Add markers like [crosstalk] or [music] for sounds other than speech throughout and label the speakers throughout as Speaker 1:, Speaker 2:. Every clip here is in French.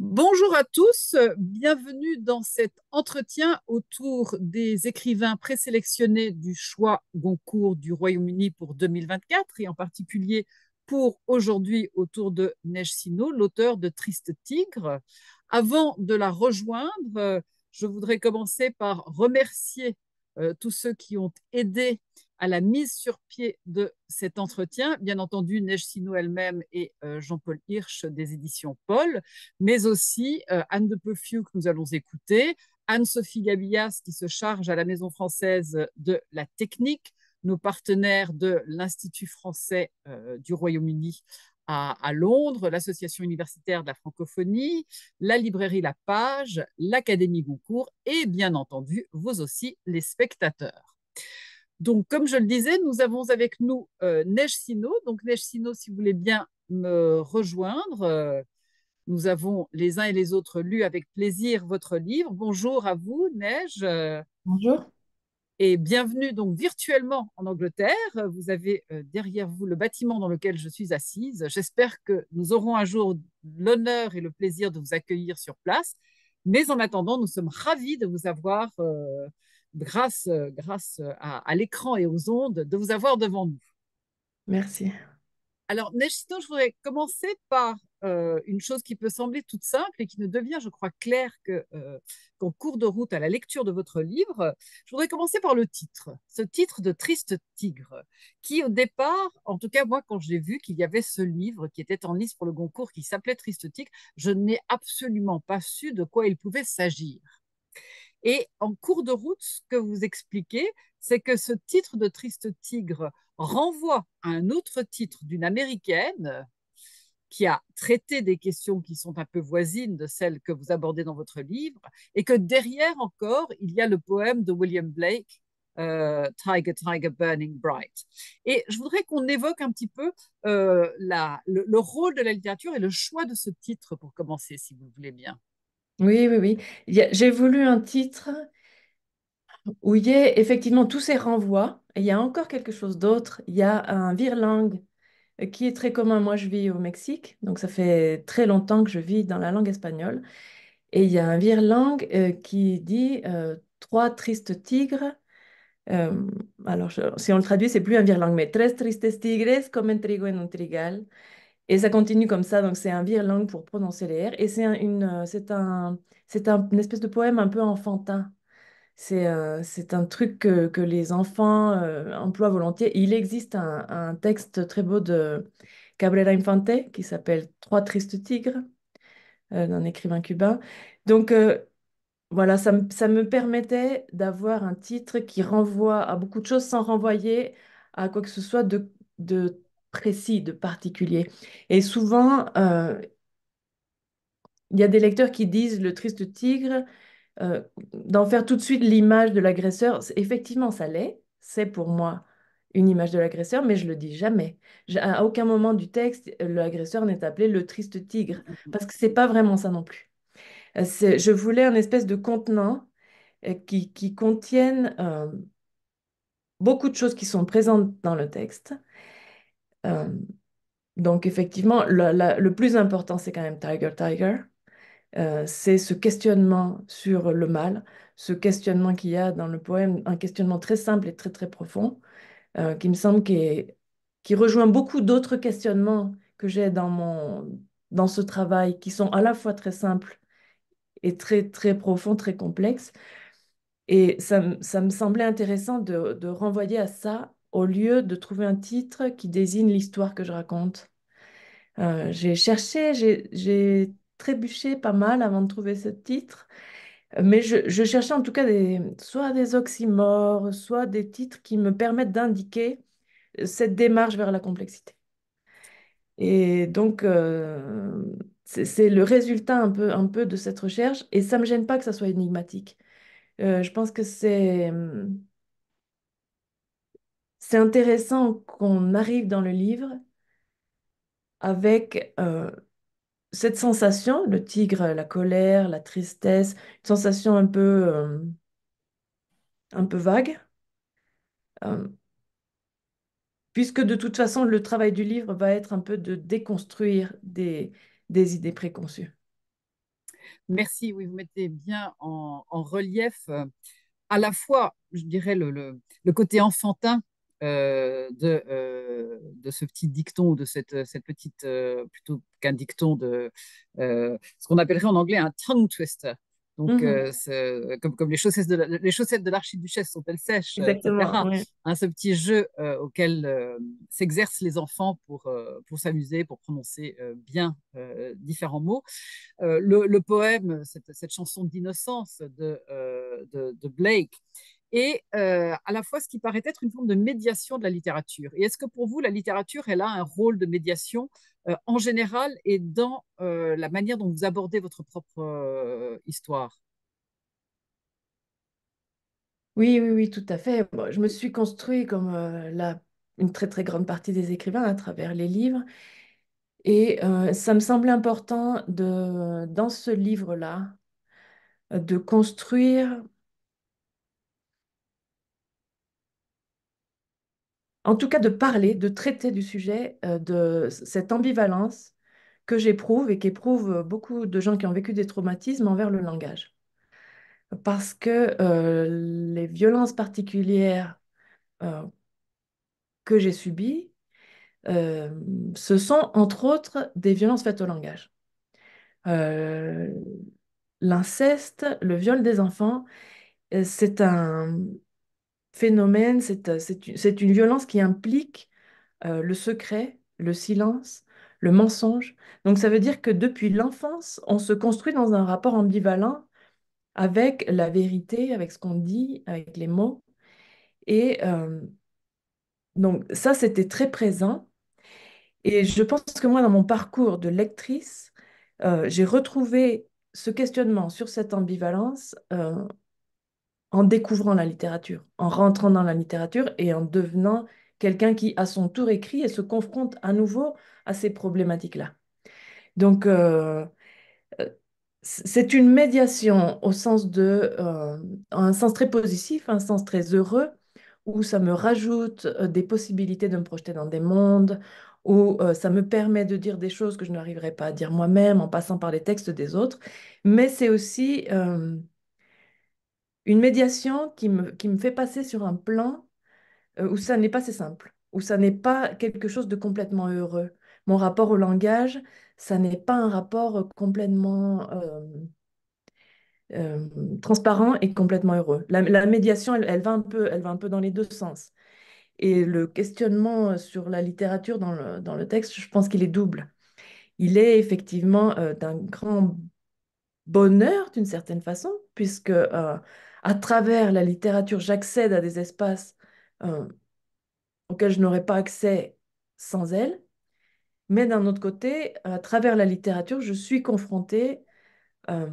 Speaker 1: Bonjour à tous, bienvenue dans cet entretien autour des écrivains présélectionnés du choix Goncourt du Royaume-Uni pour 2024 et en particulier pour aujourd'hui autour de Neige Sino, l'auteur de Triste Tigre. Avant de la rejoindre, je voudrais commencer par remercier euh, tous ceux qui ont aidé à la mise sur pied de cet entretien. Bien entendu, Neige Sino elle-même et euh, Jean-Paul Hirsch des éditions Paul, mais aussi euh, Anne de Peufiou que nous allons écouter, Anne-Sophie Gabillas qui se charge à la Maison française de la technique, nos partenaires de l'Institut français euh, du Royaume-Uni à, Londres, l'Association universitaire de la francophonie, la librairie La Page, l'Académie Goncourt et bien entendu, vous aussi, les spectateurs. Donc, comme je le disais, nous avons avec nous euh, Neige Sino. Donc, Neige Sino, si vous voulez bien me rejoindre, euh, nous avons les uns et les autres lu avec plaisir votre livre. Bonjour à vous, Neige. Bonjour. Et bienvenue donc virtuellement en Angleterre. Vous avez euh, derrière vous le bâtiment dans lequel je suis assise. J'espère que nous aurons un jour l'honneur et le plaisir de vous accueillir sur place. Mais en attendant, nous sommes ravis de vous avoir grâce, euh, grâce euh, à, l'écran et aux ondes, de vous avoir devant nous. Merci. Alors, Nechito, je voudrais commencer par euh, une chose qui peut sembler toute simple et qui ne devient, je crois, claire qu'en cours de route à la lecture de votre livre. Je voudrais commencer par le titre, ce titre de Triste Tigre, qui au départ, en tout cas moi, quand j'ai vu qu'il y avait ce livre qui était en liste pour le concours qui s'appelait Triste Tigre, je n'ai absolument pas su de quoi il pouvait s'agir. Et en cours de route, ce que vous expliquez, c'est que ce titre de Triste Tigre renvoie à un autre titre d'une américaine qui a traité des questions qui sont un peu voisines de celles que vous abordez dans votre livre, et que derrière encore, il y a le poème de William Blake, euh, Tiger, Tiger Burning Bright. Et je voudrais qu'on évoque un petit peu euh, le, rôle de la littérature et le choix de ce titre pour commencer, si vous voulez bien.
Speaker 2: Oui, oui, oui. J'ai voulu un titre où il y a effectivement tous ces renvois. il y a encore quelque chose d'autre. Il y a un virlang qui est très commun. Moi, je vis au Mexique, donc ça fait très longtemps que je vis dans la langue espagnole. Et il y a un virlang euh, qui dit euh, trois tristes tigres. Euh, alors, si on le traduit, c'est plus un virlang, mais tres tristes tigres comme un trigo en un trigal. Et ça continue comme ça, donc c'est un langue pour prononcer les R. Et c'est une, euh, c'est un, c'est un, espèce de poème un peu enfantin. C'est un, euh, c'est un truc que, les enfants euh, emploient volontiers. Il existe un, texte très beau de Cabrera Infante qui s'appelle Trois tristes tigres, d'un écrivain cubain. Donc voilà, ça, ça me permettait d'avoir un titre qui renvoie à beaucoup de choses sans renvoyer à quoi que ce soit de, de précis, de particulier. Et souvent, euh, il y a des lecteurs qui disent le triste tigre, euh, d'en faire tout de suite l'image de l'agresseur. Effectivement, ça l'est, c'est pour moi une image de l'agresseur, mais je le dis jamais. À aucun moment du texte, l'agresseur n'est appelé le triste tigre, mm-hmm. parce que c'est pas vraiment ça non plus. Euh, je voulais un espèce de contenant qui, qui contienne beaucoup de choses qui sont présentes dans le texte, euh, donc effectivement, le plus important, c'est quand même Tiger Tiger. Euh, c'est ce questionnement sur le mal, ce questionnement qu'il y a dans le poème, un questionnement très simple et très très profond, euh, qui me semble qui, qui rejoint beaucoup d'autres questionnements que j'ai dans, mon, dans ce travail, qui sont à la fois très simples et très très profonds, très complexes. Et ça, ça me semblait intéressant de, de renvoyer à ça au lieu de trouver un titre qui désigne l'histoire que je raconte. Euh, j'ai cherché, j'ai trébuché pas mal avant de trouver ce titre, mais je, cherchais en tout cas soit des oxymores, soit des titres qui me permettent d'indiquer euh, cette démarche vers la complexité. Et donc, euh, c'est le résultat un peu, un peu de cette recherche, et ça ne me gêne pas que ça soit énigmatique. je pense que c'est hum, c'est intéressant qu'on arrive dans le livre avec euh, cette sensation, le tigre, la colère, la tristesse, une sensation un peu, euh, un peu vague, euh, puisque de toute façon, le travail du livre va être un peu de déconstruire des, des idées préconçues.
Speaker 1: Merci, oui, vous mettez bien en, relief à la fois, je dirais, le, le côté enfantin euh, de, euh, de, ce petit dicton, de cette, euh, cette petite, plutôt qu'un dicton, de ce qu'on appellerait en anglais un tongue twister. Donc, mmh comme, comme les chaussettes de l'archiduchesse sont-elles sèches Exactement. Hein, ce petit jeu auquel s'exercent les enfants pour, pour s'amuser, pour prononcer bien différents mots. Le, poème, cette, cette chanson d'innocence de, de, de, Blake, et à la fois ce qui paraît être une forme de médiation de la littérature. Et est-ce que pour vous, la littérature, elle a un rôle de médiation en général et dans la manière dont vous abordez votre propre histoire
Speaker 2: Oui, oui, oui, tout à fait. je me suis construite comme la, une très, très grande partie des écrivains à travers les livres. Et ça me semble important de, dans ce livre-là de construire en tout cas de parler, de traiter du sujet, euh, de cette ambivalence que j'éprouve et qu'éprouvent euh, beaucoup de gens qui ont vécu des traumatismes envers le langage. Parce que euh, les violences particulières que j'ai subies, ce sont entre autres des violences faites au langage. L'inceste, le viol des enfants, c'est un, phénomène, euh, c'est une violence qui implique euh, le secret, le silence, le mensonge. Donc ça veut dire que depuis l'enfance, on se construit dans un rapport ambivalent avec la vérité, avec ce qu'on dit, avec les mots. Et euh, donc ça, c'était très présent. Et je pense que moi, dans mon parcours de lectrice, j'ai retrouvé ce questionnement sur cette ambivalence en découvrant la littérature, en rentrant dans la littérature et en devenant quelqu'un qui, à son tour, écrit et se confronte à nouveau à ces problématiques-là. Donc, euh, euh, c'est une médiation au sens de, euh, un sens très positif, un sens très heureux, où ça me rajoute des possibilités de me projeter dans des mondes, où ça me permet de dire des choses que je n'arriverais pas à dire moi-même en passant par les textes des autres, mais c'est aussi une médiation qui me, qui me fait passer sur un plan euh, où ça n'est pas assez simple, où ça n'est pas quelque chose de complètement heureux. Mon rapport au langage, ça n'est pas un rapport euh, complètement euh, transparent et complètement heureux. La, médiation, elle, va un peu, elle va un peu dans les deux sens. Et le questionnement sur la littérature dans le, dans le texte, je pense qu'il est double. Il est effectivement d'un grand bonheur d'une certaine façon, puisque à travers la littérature, j'accède à des espaces euh, auxquels je n'aurais pas accès sans elle. Mais d'un autre côté, à travers la littérature, je suis confrontée euh,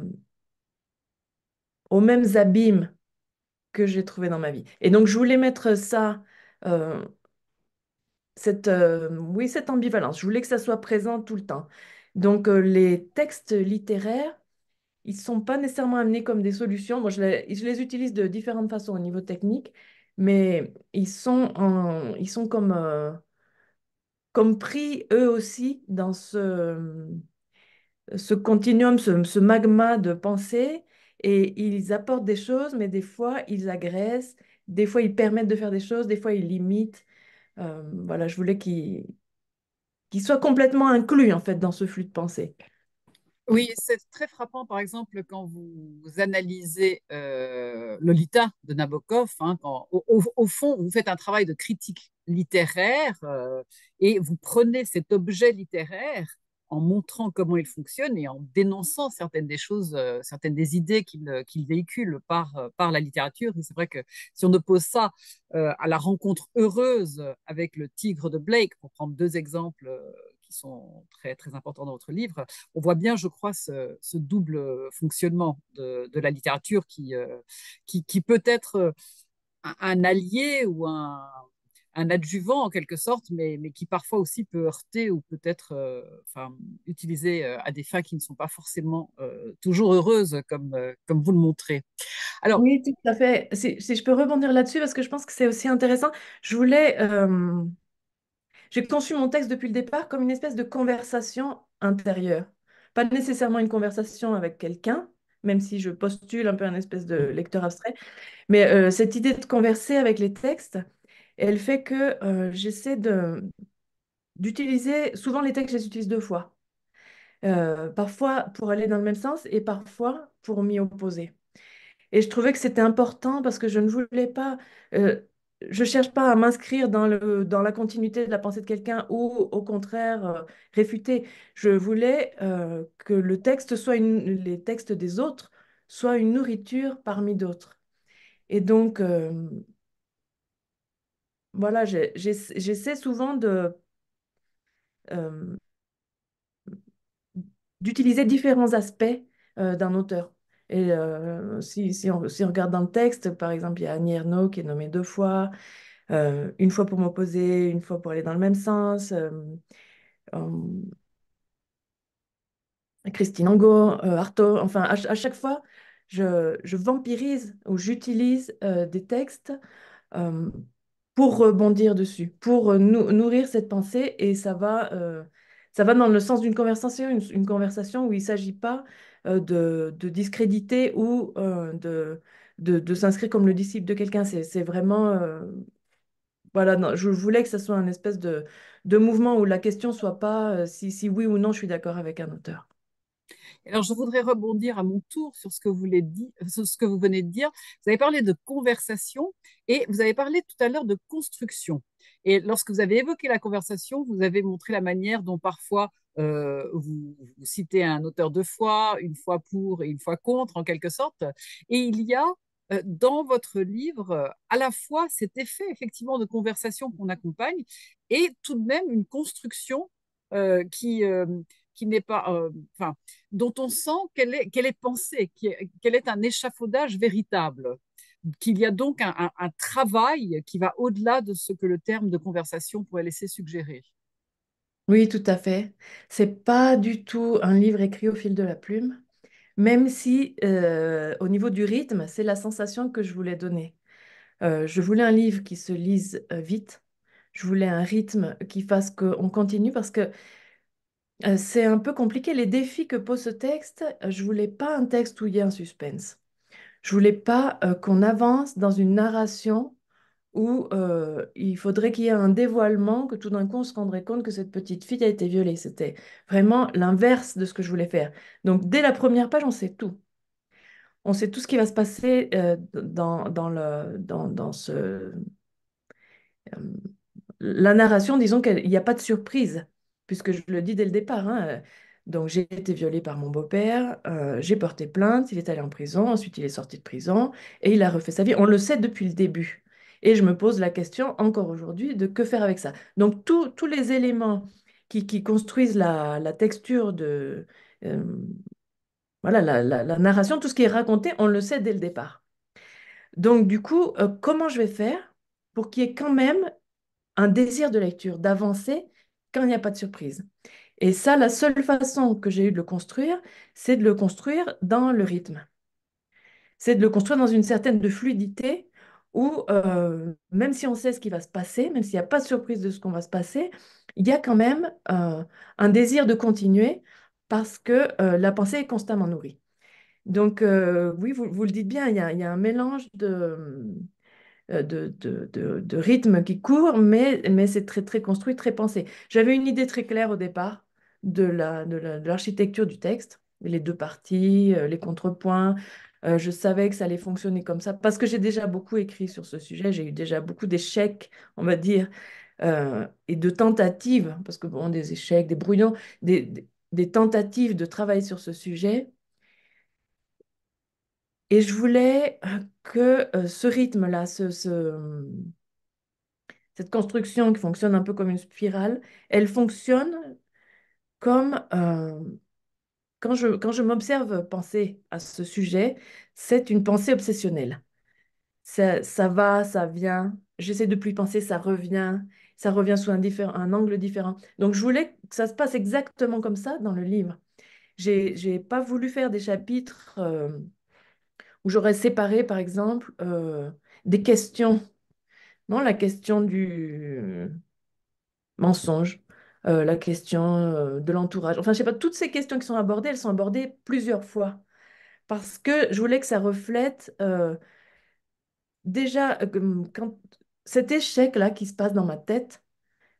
Speaker 2: aux mêmes abîmes que j'ai trouvés dans ma vie. Et donc, je voulais mettre ça, euh, cette, oui, cette ambivalence. Je voulais que ça soit présent tout le temps. Donc, les textes littéraires ils ne sont pas nécessairement amenés comme des solutions. Moi, je les, utilise de différentes façons au niveau technique, mais ils sont, ils sont comme, euh, comme pris, eux aussi, dans ce, ce continuum, ce, magma de pensée, et ils apportent des choses, mais des fois, ils agressent, des fois, ils permettent de faire des choses, des fois, ils limitent. Euh, voilà, je voulais qu'ils soient complètement inclus, en fait, dans ce flux de pensée.
Speaker 1: Oui, c'est très frappant, par exemple, quand vous analysez euh, Lolita de Nabokov, hein, au, fond, vous faites un travail de critique littéraire euh, et vous prenez cet objet littéraire en montrant comment il fonctionne et en dénonçant certaines des choses, euh, certaines des idées qu'il véhicule par, par la littérature. c'est vrai que si on oppose ça à la rencontre heureuse avec le tigre de Blake, pour prendre deux exemples qui sont très, très importants dans votre livre, on voit bien, je crois, ce, double fonctionnement de, de, la littérature qui, euh, qui, peut être un allié ou un, un adjuvant en quelque sorte, mais, mais, qui parfois aussi peut heurter ou peut-être euh, enfin, utiliser euh, à des fins qui ne sont pas forcément toujours heureuses, comme, comme vous le montrez.
Speaker 2: Alors, oui, tout à fait. si je peux rebondir là-dessus, parce que je pense que c'est aussi intéressant, je voulais j'ai conçu mon texte depuis le départ comme une espèce de conversation intérieure. Pas nécessairement une conversation avec quelqu'un, même si je postule un peu un espèce de mm. lecteur abstrait, mais euh, cette idée de converser avec les textes, elle fait que euh, j'essaie de d'utiliser, souvent les textes, je les utilise deux fois. Euh, parfois pour aller dans le même sens et parfois pour m'y opposer. Et je trouvais que c'était important parce que je ne voulais pas je cherche pas à m'inscrire dans, dans la continuité de la pensée de quelqu'un ou au contraire euh, réfuter. Je voulais euh, que le texte soit une, les textes des autres soient une nourriture parmi d'autres. Et donc, euh, voilà, j'essaie souvent de d'utiliser différents aspects d'un auteur. Et euh, si, si, on, si, on, regarde dans le texte, par exemple, il y a Annie Ernaux qui est nommée deux fois, euh, une fois pour m'opposer, une fois pour aller dans le même sens. Euh, Christine Angot, Artaud, enfin, à, chaque fois, je, je vampirise ou j'utilise des textes pour rebondir dessus, pour nourrir cette pensée et ça va, ça va dans le sens d'une conversation, une, une, conversation où il ne s'agit pas euh, de, discréditer ou euh, de, s'inscrire comme le disciple de quelqu'un. C'est vraiment euh, voilà, je voulais que ce soit un espèce de,
Speaker 1: mouvement où la question soit pas si, si oui ou non je suis d'accord avec un auteur. Alors, je voudrais rebondir à mon tour sur ce que vous, venez de dire. Vous avez parlé de conversation et vous avez parlé tout à l'heure de construction. Et lorsque vous avez évoqué la conversation, vous avez montré la manière dont parfois euh, vous, citez un auteur deux fois, une fois pour et une fois contre, en quelque sorte. Et il y a euh, dans votre livre à la fois cet effet effectivement de conversation qu'on accompagne et tout de même une construction euh, qui, n'est pas, euh, enfin, dont on sent qu'elle est, qu'elle pensée, qu'elle est un échafaudage véritable, qu'il y a donc un, travail qui va au-delà de ce que le terme de conversation pourrait laisser suggérer.
Speaker 2: Oui, tout à fait. C'est pas du tout un livre écrit au fil de la plume, même si euh, au niveau du rythme, c'est la sensation que je voulais donner. Euh, je voulais un livre qui se lise vite, je voulais un rythme qui fasse qu'on continue parce que euh, c'est un peu compliqué. Les défis que pose ce texte, euh, je voulais pas un texte où il y a un suspense. Je voulais pas euh, qu'on avance dans une narration où il faudrait qu'il y ait un dévoilement, que tout d'un coup on se rendrait compte que cette petite fille a été violée. C'était vraiment l'inverse de ce que je voulais faire. Donc dès la première page, on sait tout. On sait tout ce qui va se passer dans, ce... la narration, disons qu'il n'y a pas de surprise puisque je le dis dès le départ. Hein, euh, donc j'ai été violée par mon beau-père, euh, j'ai porté plainte, il est allé en prison, ensuite il est sorti de prison et il a refait sa vie. On le sait depuis le début. Et je me pose la question encore aujourd'hui de que faire avec ça. Donc tous les éléments qui, qui construisent la, la, texture de... Euh, voilà, la, la, narration, tout ce qui est raconté, on le sait dès le départ. Donc du coup, comment je vais faire pour qu'il y ait quand même un désir de lecture, d'avancer quand il n'y a pas de surprise. Et ça, la seule façon que j'ai eu de le construire, c'est de le construire dans le rythme. C'est de le construire dans une certaine de fluidité où, euh, même si on sait ce qui va se passer, même s'il n'y a pas de surprise de ce qu'on va se passer, il y a quand même euh, un désir de continuer parce que euh, la pensée est constamment nourrie. Donc, oui, vous, vous, le dites bien, il il y a un mélange de euh, de, de, rythme qui court, mais, c'est très, très construit, très pensé. J'avais une idée très claire au départ de l'architecture l'architecture du texte, les deux parties, euh, les contrepoints. Euh, je savais que ça allait fonctionner comme ça parce que j'ai déjà beaucoup écrit sur ce sujet, j'ai eu déjà beaucoup d'échecs, on va dire, et de tentatives, parce que bon, des échecs, des brouillons, des, des tentatives de travail sur ce sujet et je voulais euh, que euh, ce rythme-là, ce, euh, cette construction qui fonctionne un peu comme une spirale, elle fonctionne comme quand je, quand je m'observe penser à ce sujet, c'est une pensée obsessionnelle. Ça, va, ça vient, j'essaie de plus penser, ça revient, ça revient sous un, un, angle différent. Donc je voulais que ça se passe exactement comme ça dans le livre. J'ai, n'ai pas voulu faire des chapitres où j'aurais séparé, par exemple, euh, des questions. Non, la question du mensonge, euh, la question euh, de l'entourage. Enfin, je sais pas, toutes ces questions qui sont abordées, elles sont abordées plusieurs fois. Parce que je voulais que ça reflète déjà quand cet échec-là qui se passe dans ma tête,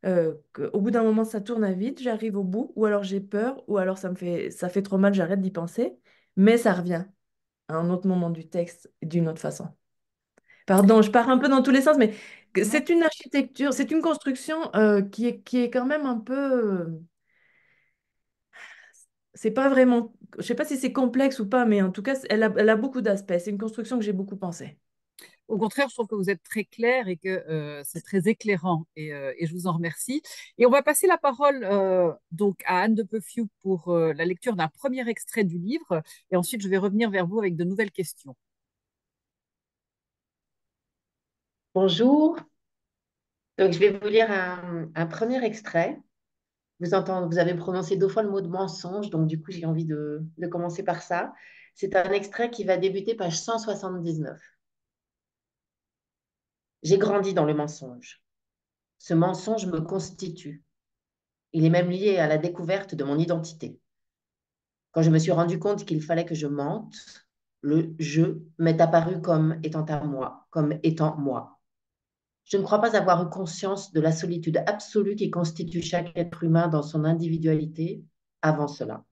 Speaker 2: euh, au bout d'un moment ça tourne à vide, j'arrive au bout, ou alors j'ai peur, ou alors ça me fait ça fait trop mal, j'arrête d'y penser, mais ça revient à un autre moment du texte d'une autre façon. Pardon, je pars un peu dans tous les sens, mais c'est une architecture, c'est une construction euh, qui, est, qui est quand même un peu... Euh, c'est pas vraiment... Je sais pas si c'est complexe ou pas, mais en tout cas, elle a, elle a beaucoup d'aspects. C'est une construction que j'ai beaucoup pensé
Speaker 1: au contraire, je trouve que vous êtes très clair et que euh, c'est très éclairant euh, et, je vous en remercie. Et on va passer la parole euh, donc à Anne de Peufiou pour la lecture d'un premier extrait du livre et ensuite je vais revenir vers vous avec de nouvelles questions.
Speaker 3: Bonjour. Donc je vais vous lire un, premier extrait. Vous, entendez, vous avez prononcé deux fois le mot de mensonge, donc du coup j'ai envie de, de commencer par ça. C'est un extrait qui va débuter page 179. J'ai grandi dans le mensonge. Ce mensonge me constitue. Il est même lié à la découverte de mon identité. Quand je me suis rendu compte qu'il fallait que je mente, le je m'est apparu comme étant à moi, comme étant moi. Je ne crois pas avoir eu conscience de la solitude absolue qui constitue chaque être humain dans son individualité avant cela.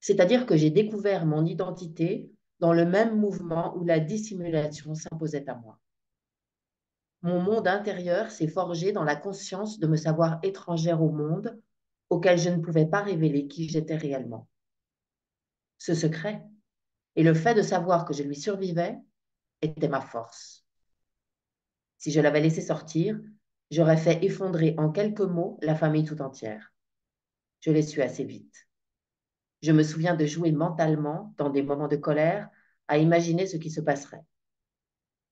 Speaker 3: C'est-à-dire que j'ai découvert mon identité dans le même mouvement où la dissimulation s'imposait à moi. Mon monde intérieur s'est forgé dans la conscience de me savoir étrangère au monde auquel je ne pouvais pas révéler qui j'étais réellement. Ce secret et le fait de savoir que je lui survivais étaient ma force. Si je l'avais laissé sortir, j'aurais fait effondrer en quelques mots la famille tout entière. Je l'ai su assez vite. Je me souviens de jouer mentalement, dans des moments de colère, à imaginer ce qui se passerait.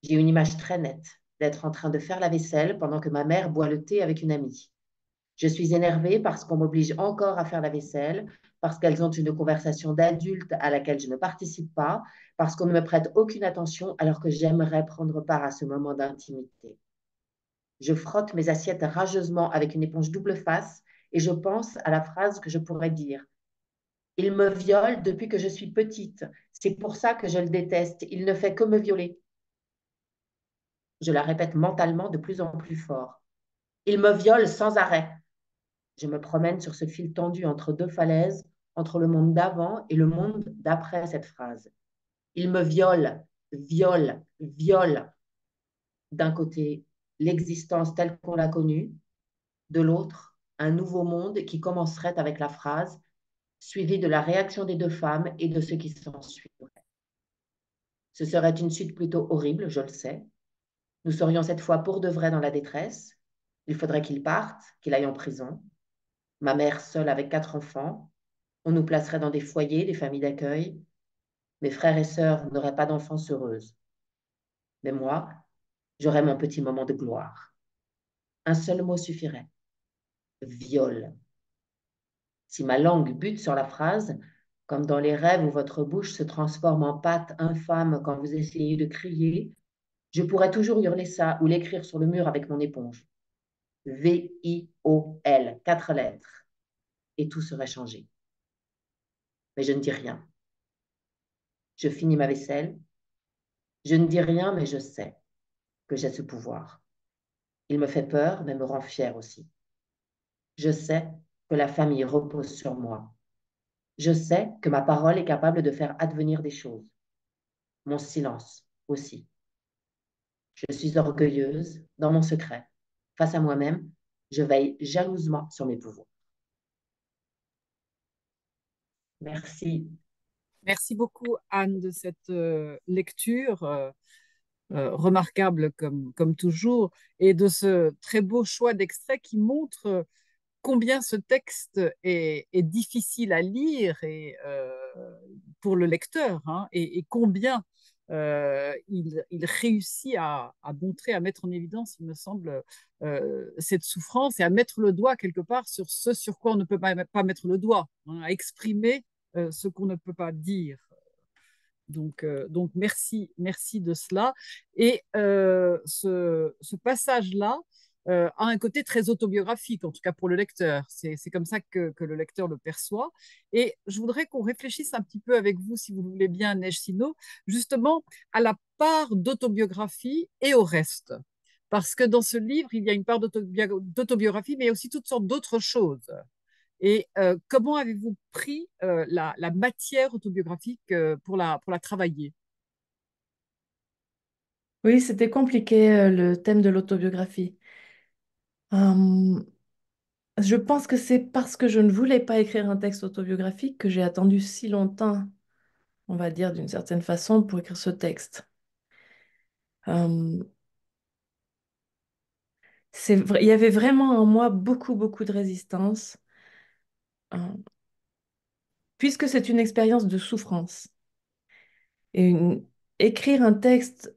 Speaker 3: J'ai une image très nette d'être en train de faire la vaisselle pendant que ma mère boit le thé avec une amie. Je suis énervée parce qu'on m'oblige encore à faire la vaisselle, parce qu'elles ont une conversation d'adulte à laquelle je ne participe pas, parce qu'on ne me prête aucune attention alors que j'aimerais prendre part à ce moment d'intimité. Je frotte mes assiettes rageusement avec une éponge double face et je pense à la phrase que je pourrais dire. Il me viole depuis que je suis petite. C'est pour ça que je le déteste. Il ne fait que me violer. Je la répète mentalement de plus en plus fort. Il me viole sans arrêt. Je me promène sur ce fil tendu entre deux falaises, entre le monde d'avant et le monde d'après cette phrase. Il me viole, viole, viole. D'un côté, l'existence telle qu'on l'a connue. De l'autre, un nouveau monde qui commencerait avec la phrase, suivie de la réaction des deux femmes et de ce qui s'ensuivrait. Ce serait une suite plutôt horrible, je le sais, nous serions cette fois pour de vrai dans la détresse. Il faudrait qu'il parte, qu'il aille en prison. Ma mère seule avec quatre enfants. On nous placerait dans des foyers, des familles d'accueil. Mes frères et sœurs n'auraient pas d'enfance heureuse. Mais moi, j'aurais mon petit moment de gloire. Un seul mot suffirait. Viol. Si ma langue bute sur la phrase, comme dans les rêves où votre bouche se transforme en pâte infâme quand vous essayez de crier, je pourrais toujours hurler ça ou l'écrire sur le mur avec mon éponge. V-I-O-L, quatre lettres. Et tout serait changé. Mais je ne dis rien. Je finis ma vaisselle. Je ne dis rien, mais je sais que j'ai ce pouvoir. Il me fait peur, mais me rend fier aussi. Je sais que la famille repose sur moi. Je sais que ma parole est capable de faire advenir des choses. Mon silence aussi. Je suis orgueilleuse dans mon secret. Face à moi-même, je veille jalousement sur mes pouvoirs. Merci.
Speaker 1: Merci beaucoup, Anne, de cette euh, lecture euh, euh, remarquable comme, comme, toujours et de ce très beau choix d'extrait qui montre combien ce texte est, difficile à lire et, pour le lecteur hein, et, combien euh, il, réussit à, montrer, à mettre en évidence, il me semble, euh, cette souffrance et à mettre le doigt quelque part sur ce sur quoi on ne peut pas, mettre le doigt, à exprimer euh, ce qu'on ne peut pas dire. Donc, merci, merci de cela. Et ce passage-là, euh, a un côté très autobiographique, en tout cas pour le lecteur. C'est comme ça que, que, le lecteur le perçoit. Et je voudrais qu'on réfléchisse un petit peu avec vous, si vous voulez bien, Neige Sino, justement à la part d'autobiographie et au reste. Parce que dans ce livre, il y a une part d'autobiographie, mais aussi toutes sortes d'autres choses. Et euh, comment avez-vous pris euh, la, la, matière autobiographique pour, la, pour la travailler
Speaker 2: Oui, c'était compliqué, le thème de l'autobiographie. Euh, je pense que c'est parce que je ne voulais pas écrire un texte autobiographique que j'ai attendu si longtemps, on va dire d'une certaine façon, pour écrire ce texte. Euh, il y avait vraiment en moi beaucoup, beaucoup de résistance, euh, puisque c'est une expérience de souffrance. écrire un texte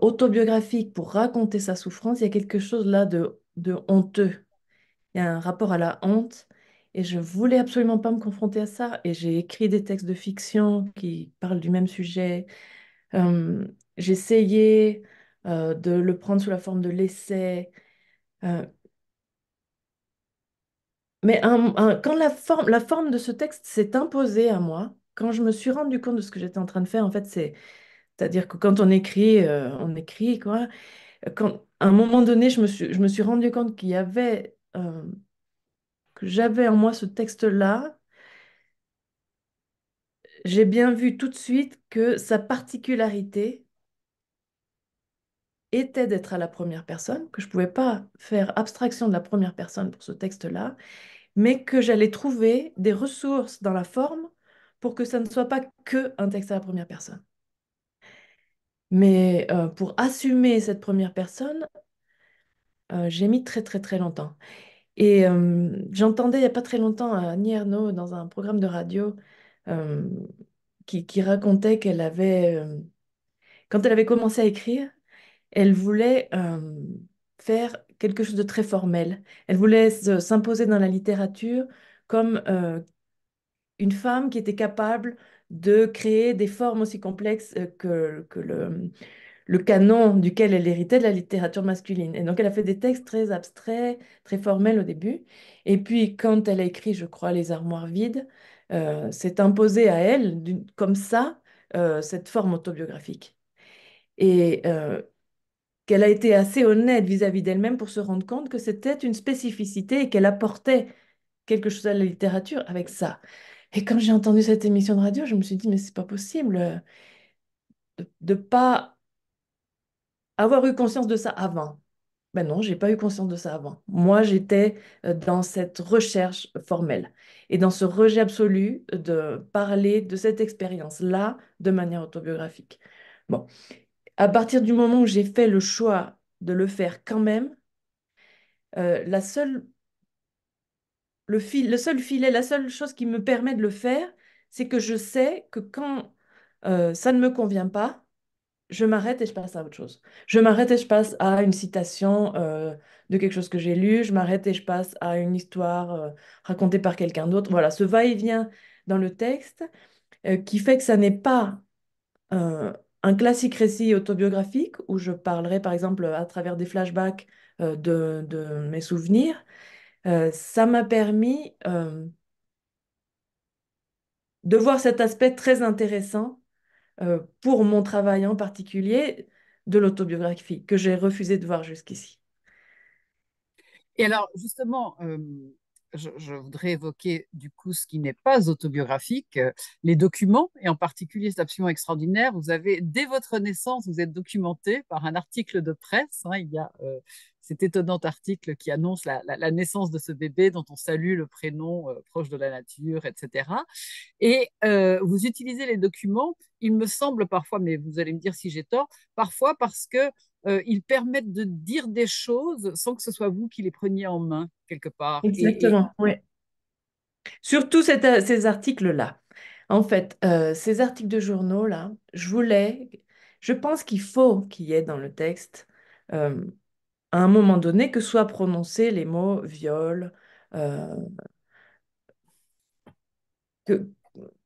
Speaker 2: autobiographique pour raconter sa souffrance, il y a quelque chose là de de honteux. Il y a un rapport à la honte. Et je voulais absolument pas me confronter à ça. Et j'ai écrit des textes de fiction qui parlent du même sujet. Euh, j'ai essayé euh, de le prendre sous la forme de l'essai. Euh, mais quand la forme, la forme de ce texte s'est imposée à moi, quand je me suis rendu compte de ce que j'étais en train de faire, en fait, c'est, c'est-à-dire que quand on écrit, on écrit quoi. Quand, à un moment donné, je me suis, je rendu compte qu'il avait, euh, que j'avais en moi ce texte-là. J'ai bien vu tout de suite que sa particularité était d'être à la première personne, que je ne pouvais pas faire abstraction de la première personne pour ce texte-là, mais que j'allais trouver des ressources dans la forme pour que ça ne soit pas que un texte à la première personne. Mais euh, pour assumer cette première personne, euh, j'ai mis très très très longtemps. Et euh, j'entendais il n'y a pas très longtemps Annie dans un programme de radio qui, racontait qu'elle avait, quand elle avait commencé à écrire, elle voulait faire quelque chose de très formel. Elle voulait s'imposer dans la littérature comme une femme qui était capable de créer des formes aussi complexes euh, que, le, canon duquel elle héritait de la littérature masculine. Et donc, elle a fait des textes très abstraits, très formels au début. Et puis, quand elle a écrit, je crois, Les armoires vides, c'est euh, imposé à elle, comme ça, euh, cette forme autobiographique. Et qu'elle a été assez honnête vis-à-vis d'elle-même pour se rendre compte que c'était une spécificité et qu'elle apportait quelque chose à la littérature avec ça. Et quand j'ai entendu cette émission de radio, je me suis dit, mais c'est pas possible euh, de ne pas avoir eu conscience de ça avant. Ben non, j'ai pas eu conscience de ça avant. Moi, j'étais euh, dans cette recherche formelle et dans ce rejet absolu de parler de cette expérience-là de manière autobiographique. Bon, à partir du moment où j'ai fait le choix de le faire quand même, euh, la seule le, seul filet, la seule chose qui me permet de le faire, c'est que je sais que quand euh, ça ne me convient pas, je m'arrête et je passe à autre chose. Je m'arrête et je passe à une citation euh, de quelque chose que j'ai lu, je m'arrête et je passe à une histoire euh, racontée par quelqu'un d'autre. Voilà, ce va-et-vient dans le texte qui fait que ça n'est pas un classique récit autobiographique où je parlerai par exemple à travers des flashbacks de mes souvenirs, euh, ça m'a permis euh, de voir cet aspect très intéressant euh, pour mon travail en particulier de l'autobiographie que
Speaker 1: j'ai refusé de voir jusqu'ici. Et alors, justement, je, voudrais évoquer du coup ce qui n'est pas autobiographique, les documents, et en particulier, c'est absolument extraordinaire. Vous avez, dès votre naissance, vous êtes documenté par un article de presse, hein, il y a cet étonnant article qui annonce la, naissance de ce bébé dont on salue le prénom euh, proche de la nature, etc. Et euh, vous utilisez les documents, il me semble parfois, mais vous allez me dire si j'ai tort, parfois parce que euh, ils permettent de dire des choses sans que ce soit vous qui les preniez en main quelque part. Exactement, oui.
Speaker 2: Surtout ces articles-là. En fait, ces articles de journaux-là, je voulais, je pense qu'il faut qu'il y ait dans le texte à un moment donné que soient prononcés les mots viol, euh, que,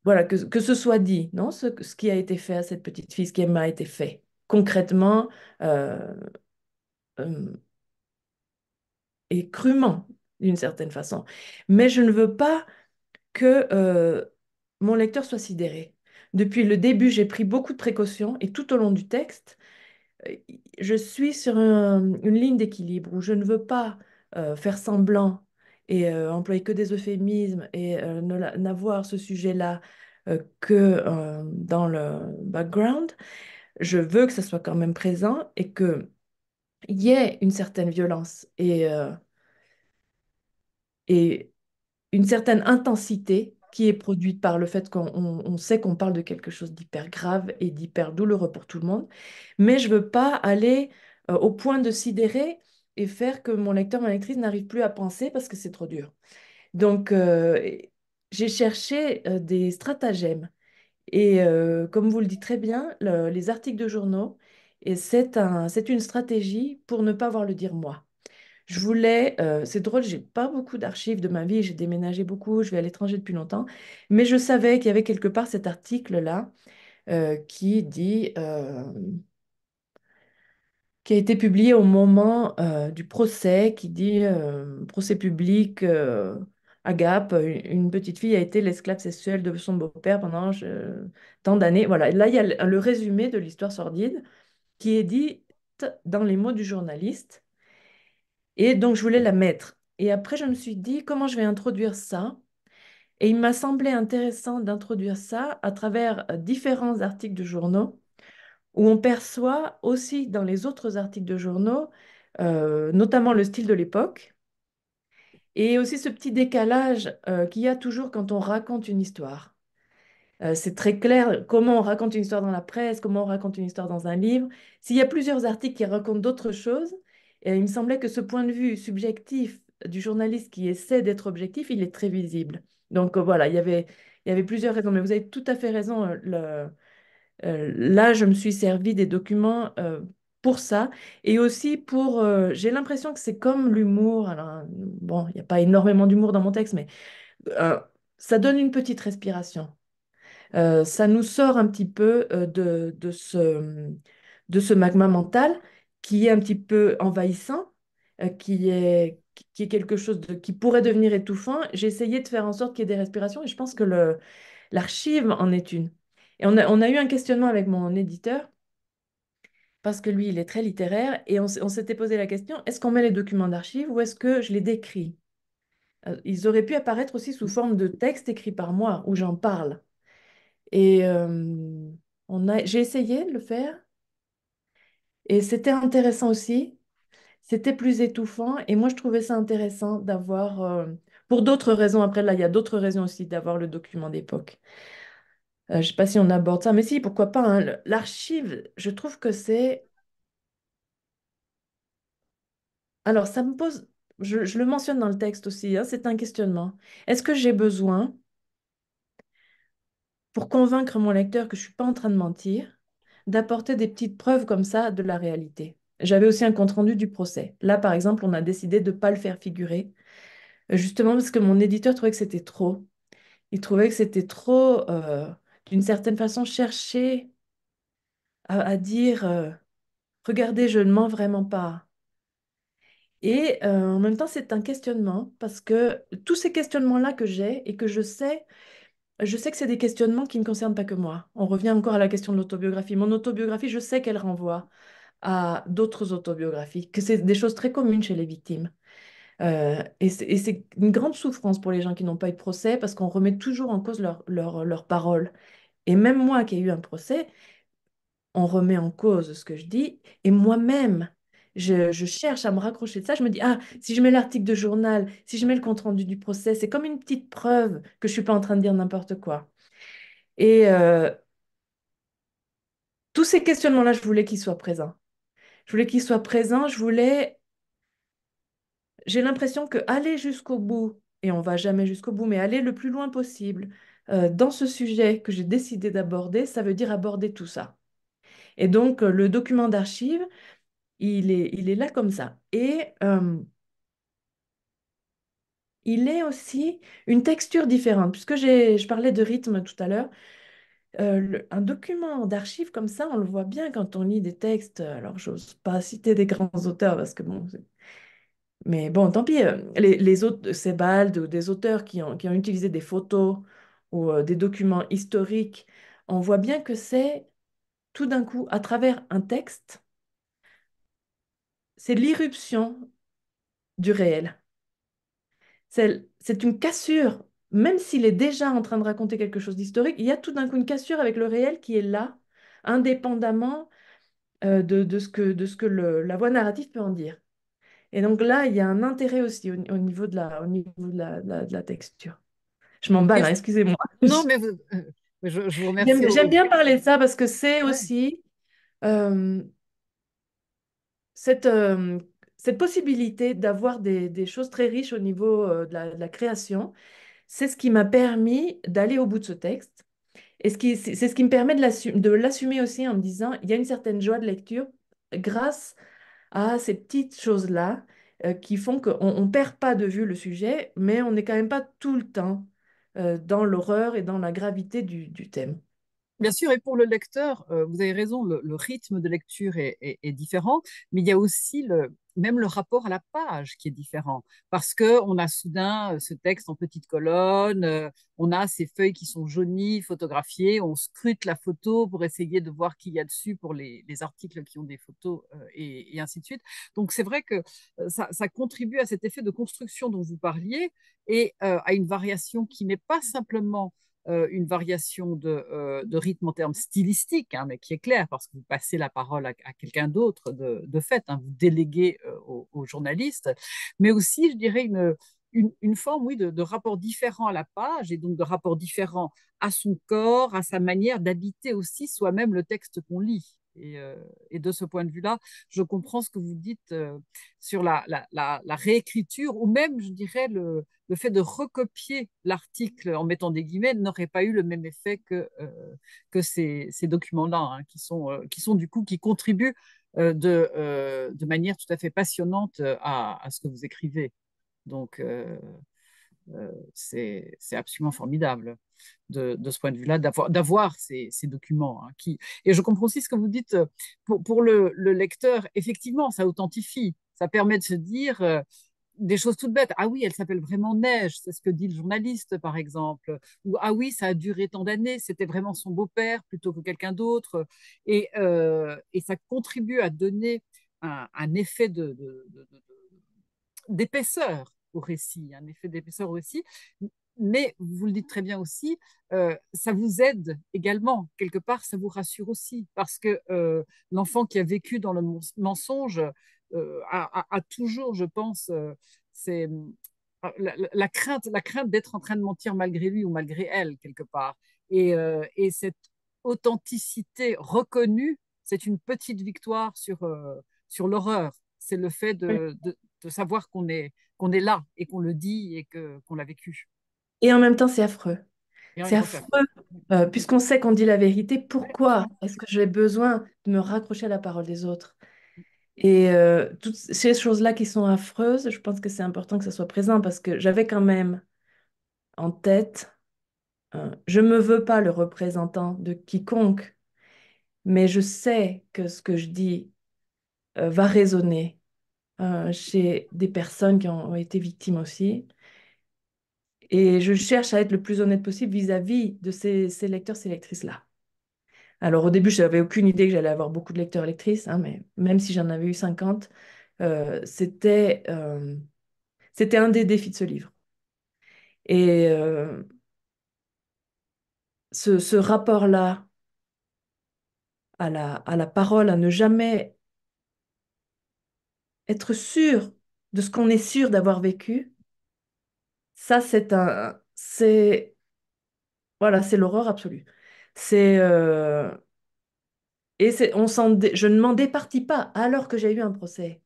Speaker 2: voilà, que, ce soit dit, non ce, qui a été fait à cette petite fille, ce qui m'a été fait. Concrètement euh, euh, et crûment, d'une certaine façon. Mais je ne veux pas que mon lecteur soit sidéré. Depuis le début, j'ai pris beaucoup de précautions et tout au long du texte, je suis sur une ligne d'équilibre où je ne veux pas euh, faire semblant et euh, employer que des euphémismes et euh, n'avoir ce sujet-là que dans le background. Je veux que ça soit quand même présent et qu'il y ait une certaine violence et, et une certaine intensité qui est produite par le fait qu'on sait qu'on parle de quelque chose d'hyper grave et d'hyper douloureux pour tout le monde. Mais je ne veux pas aller euh, au point de sidérer et faire que mon lecteur, ma lectrice n'arrive plus à penser parce que c'est trop dur. Donc, euh, j'ai cherché euh, des stratagèmes. Et comme vous le dites très bien, les articles de journaux, et c'est une stratégie pour ne pas voir le dire moi. Je voulais, euh, c'est drôle, j'ai pas beaucoup d'archives de ma vie, j'ai déménagé beaucoup, je vais à l'étranger depuis longtemps, mais je savais qu'il y avait quelque part cet article-là euh, qui dit, euh, qui a été publié au moment du procès, qui dit procès public. à Gap, une petite fille a été l'esclave sexuelle de son beau-père pendant tant d'années. Voilà, là, il y a le résumé de l'histoire sordide qui est dit dans les mots du journaliste et donc, je voulais la mettre. Et après, je me suis dit, comment je vais introduire ça Et il m'a semblé intéressant d'introduire ça à travers euh, différents articles de journaux, où on perçoit aussi dans les autres articles de journaux, euh, notamment le style de l'époque, et aussi ce petit décalage euh, qu'il y a toujours quand on raconte une histoire. c'est très clair comment on raconte une histoire dans la presse, comment on raconte une histoire dans un livre. S'il y a plusieurs articles qui racontent d'autres choses, et euh, il me semblait que ce point de vue subjectif du journaliste qui essaie d'être objectif, il est très visible. Donc euh, voilà, il y, avait, plusieurs raisons, mais vous avez tout à fait raison. Euh, là, je me suis servi des documents pour ça et aussi pour. J'ai l'impression que c'est comme l'humour. bon, il n'y a pas énormément d'humour dans mon texte, mais ça donne une petite respiration. ça nous sort un petit peu de, de ce magma mental qui est un petit peu envahissant, euh, qui, est, qui est quelque chose qui pourrait devenir étouffant, j'ai essayé de faire en sorte qu'il y ait des respirations et je pense que l'archive en est une. Et on a, on a eu un questionnement avec mon éditeur parce que lui, il est très littéraire, et on, s'était posé la question, est-ce qu'on met les documents d'archives ou est-ce que je les décris euh, ils auraient pu apparaître aussi sous forme de texte écrit par moi où j'en parle. Et euh, on a, j'ai essayé de le faire. Et c'était intéressant aussi. C'était plus étouffant. Et moi, je trouvais ça intéressant d'avoir, euh, pour d'autres raisons, après là, il y a d'autres raisons aussi d'avoir le document d'époque. Euh, je ne sais pas si on aborde ça, mais si, pourquoi pas. Hein. L'archive, je trouve que c'est... Alors, ça me pose... Je, le mentionne dans le texte aussi, hein, c'est un questionnement. Est-ce que j'ai besoin, pour convaincre mon lecteur que je ne suis pas en train de mentir, d'apporter des petites preuves comme ça de la réalité. J'avais aussi un compte-rendu du procès. Là, par exemple, on a décidé de ne pas le faire figurer, euh, justement parce que mon éditeur trouvait que c'était trop. Il trouvait que c'était trop, euh, d'une certaine façon, chercher à, dire, euh, regardez, je ne mens vraiment pas. Et en même temps, c'est un questionnement, parce que tous ces questionnements-là que j'ai et que je sais je sais que c'est des questionnements qui ne concernent pas que moi. On revient encore à la question de l'autobiographie. Mon autobiographie, je sais qu'elle renvoie à d'autres autobiographies, que c'est des choses très communes chez les victimes. Euh, et c'est une grande souffrance pour les gens qui n'ont pas eu de procès parce qu'on remet toujours en cause leurs leur, leur paroles. Et même moi qui ai eu un procès, on remet en cause ce que je dis. Et moi-même, je, cherche à me raccrocher de ça. Je me dis, ah, si je mets l'article de journal, si je mets le compte-rendu du procès, c'est comme une petite preuve que je ne suis pas en train de dire n'importe quoi. Et euh, tous ces questionnements-là, je voulais qu'ils soient présents. Je voulais qu'ils soient présents, je voulais... J'ai l'impression que aller jusqu'au bout, et on va jamais jusqu'au bout, mais aller le plus loin possible euh, dans ce sujet que j'ai décidé d'aborder, ça veut dire aborder tout ça. Et donc, euh, le document d'archives, il est, là comme ça. Et il est aussi une texture différente, puisque je parlais de rythme tout à l'heure. un document d'archives comme ça, on le voit bien quand on lit des textes. Alors, je j'ose pas citer des grands [laughs] auteurs parce que bon, mais bon, tant pis. Euh, les, autres, Sebald ou des auteurs qui ont, utilisé des photos ou euh, des documents historiques, on voit bien que c'est tout d'un coup, à travers un texte, c'est l'irruption du réel. C'est une cassure, même s'il est déjà en train de raconter quelque chose d'historique, il y a tout d'un coup une cassure avec le réel qui est là, indépendamment euh, de, ce que, la voix narrative peut en dire. Et donc là, il y a un intérêt aussi au, niveau, de la, texture. Je m'en bats. excusez-moi.
Speaker 1: [laughs] Non, mais euh, je, vous remercie.
Speaker 2: J'aime bien parler de ça parce que c'est aussi euh, euh, cette, possibilité d'avoir des, choses très riches au niveau euh, de, la, création, c'est ce qui m'a permis d'aller au bout de ce texte. Et c'est ce, qui me permet de l'assumer aussi en me disant, il y a une certaine joie de lecture grâce à ces petites choses-là euh, qui font qu'on ne perd pas de vue le sujet, mais on n'est quand même pas tout le temps
Speaker 1: dans l'horreur et dans la gravité du thème. Bien sûr, et pour le lecteur, euh, vous avez raison, le, rythme de lecture est, différent, mais il y a aussi le, même le rapport à la page qui est différent, parce que on a soudain euh, ce texte en petites colonnes, euh, on a ces feuilles qui sont jaunies, photographiées, on scrute la photo pour essayer de voir qu'il y a dessus pour les, articles qui ont des photos et, ainsi de suite. Donc c'est vrai que ça, contribue à cet effet de construction dont vous parliez et à une variation qui n'est pas simplement euh, une variation euh, de, rythme en termes stylistiques, hein, mais qui est claire, parce que vous passez la parole à, quelqu'un d'autre de, fait, hein, vous déléguez euh, au journaliste, mais aussi, je dirais, une, forme oui, de, de, rapport différent à la page, et donc de rapport différent à son corps, à sa manière d'habiter aussi soi-même le texte qu'on lit. Euh, et, de ce point de vue-là, je comprends ce que vous dites euh, sur la, réécriture, ou même, je dirais, le, fait de recopier l'article en mettant des guillemets n'aurait pas eu le même effet que, euh, que ces, documents-là, hein, qui, sont, qui sont du coup, qui contribuent de, de, manière tout à fait passionnante à, à ce que vous écrivez. Donc, euh, c'est absolument formidable de, ce point de vue-là, d'avoir ces, documents. Hein, et je comprends aussi ce que vous dites, euh, pour, le, lecteur, effectivement, ça authentifie, ça permet de se dire euh, des choses toutes bêtes. Ah oui, elle s'appelle vraiment Neige, c'est ce que dit le journaliste, par exemple. Ou ah oui, ça a duré tant d'années, c'était vraiment son beau-père plutôt que quelqu'un d'autre. Et, ça contribue à donner un, effet d'épaisseur au récit, un effet d'épaisseur aussi Mais vous le dites très bien aussi, euh, ça vous aide également, quelque part, ça vous rassure aussi, parce que euh, l'enfant qui a vécu dans le mensonge euh, a, toujours, je pense, c'est mm, ah, la, crainte, la crainte d'être en train de mentir malgré lui ou malgré elle, quelque part. Et, cette authenticité reconnue, c'est une petite victoire sur, sur l'horreur. C'est le fait de, de savoir qu'on est, qu'on est là et qu'on le dit et que, qu'on l'a vécu.
Speaker 2: Et en même temps, c'est affreux. C'est affreux, euh, puisqu'on sait qu'on dit la vérité. Pourquoi est-ce que j'ai besoin de me raccrocher à la parole des autres Et euh, toutes ces choses-là qui sont affreuses, je pense que c'est important que ça soit présent parce que j'avais quand même en tête, euh, je ne me veux pas le représentant de quiconque, mais je sais que ce que je dis va résonner euh, chez des personnes qui ont, été victimes aussi. Et je cherche à être le plus honnête possible vis-à-vis de ces, lecteurs, ces lectrices-là. Alors au début, je n'avais aucune idée que j'allais avoir beaucoup de lecteurs, lectrices, hein, mais même si j'en avais eu 50, euh, euh, c'était un des défis de ce livre. Et euh, ce, ce rapport-là à la, à la parole, à ne jamais être sûr de ce qu'on est sûr d'avoir vécu, ça c'est un, c'est, voilà, c'est l'horreur absolue. C'est euh, et c'est, on sent, je ne m'en départis pas alors que j'ai eu un procès,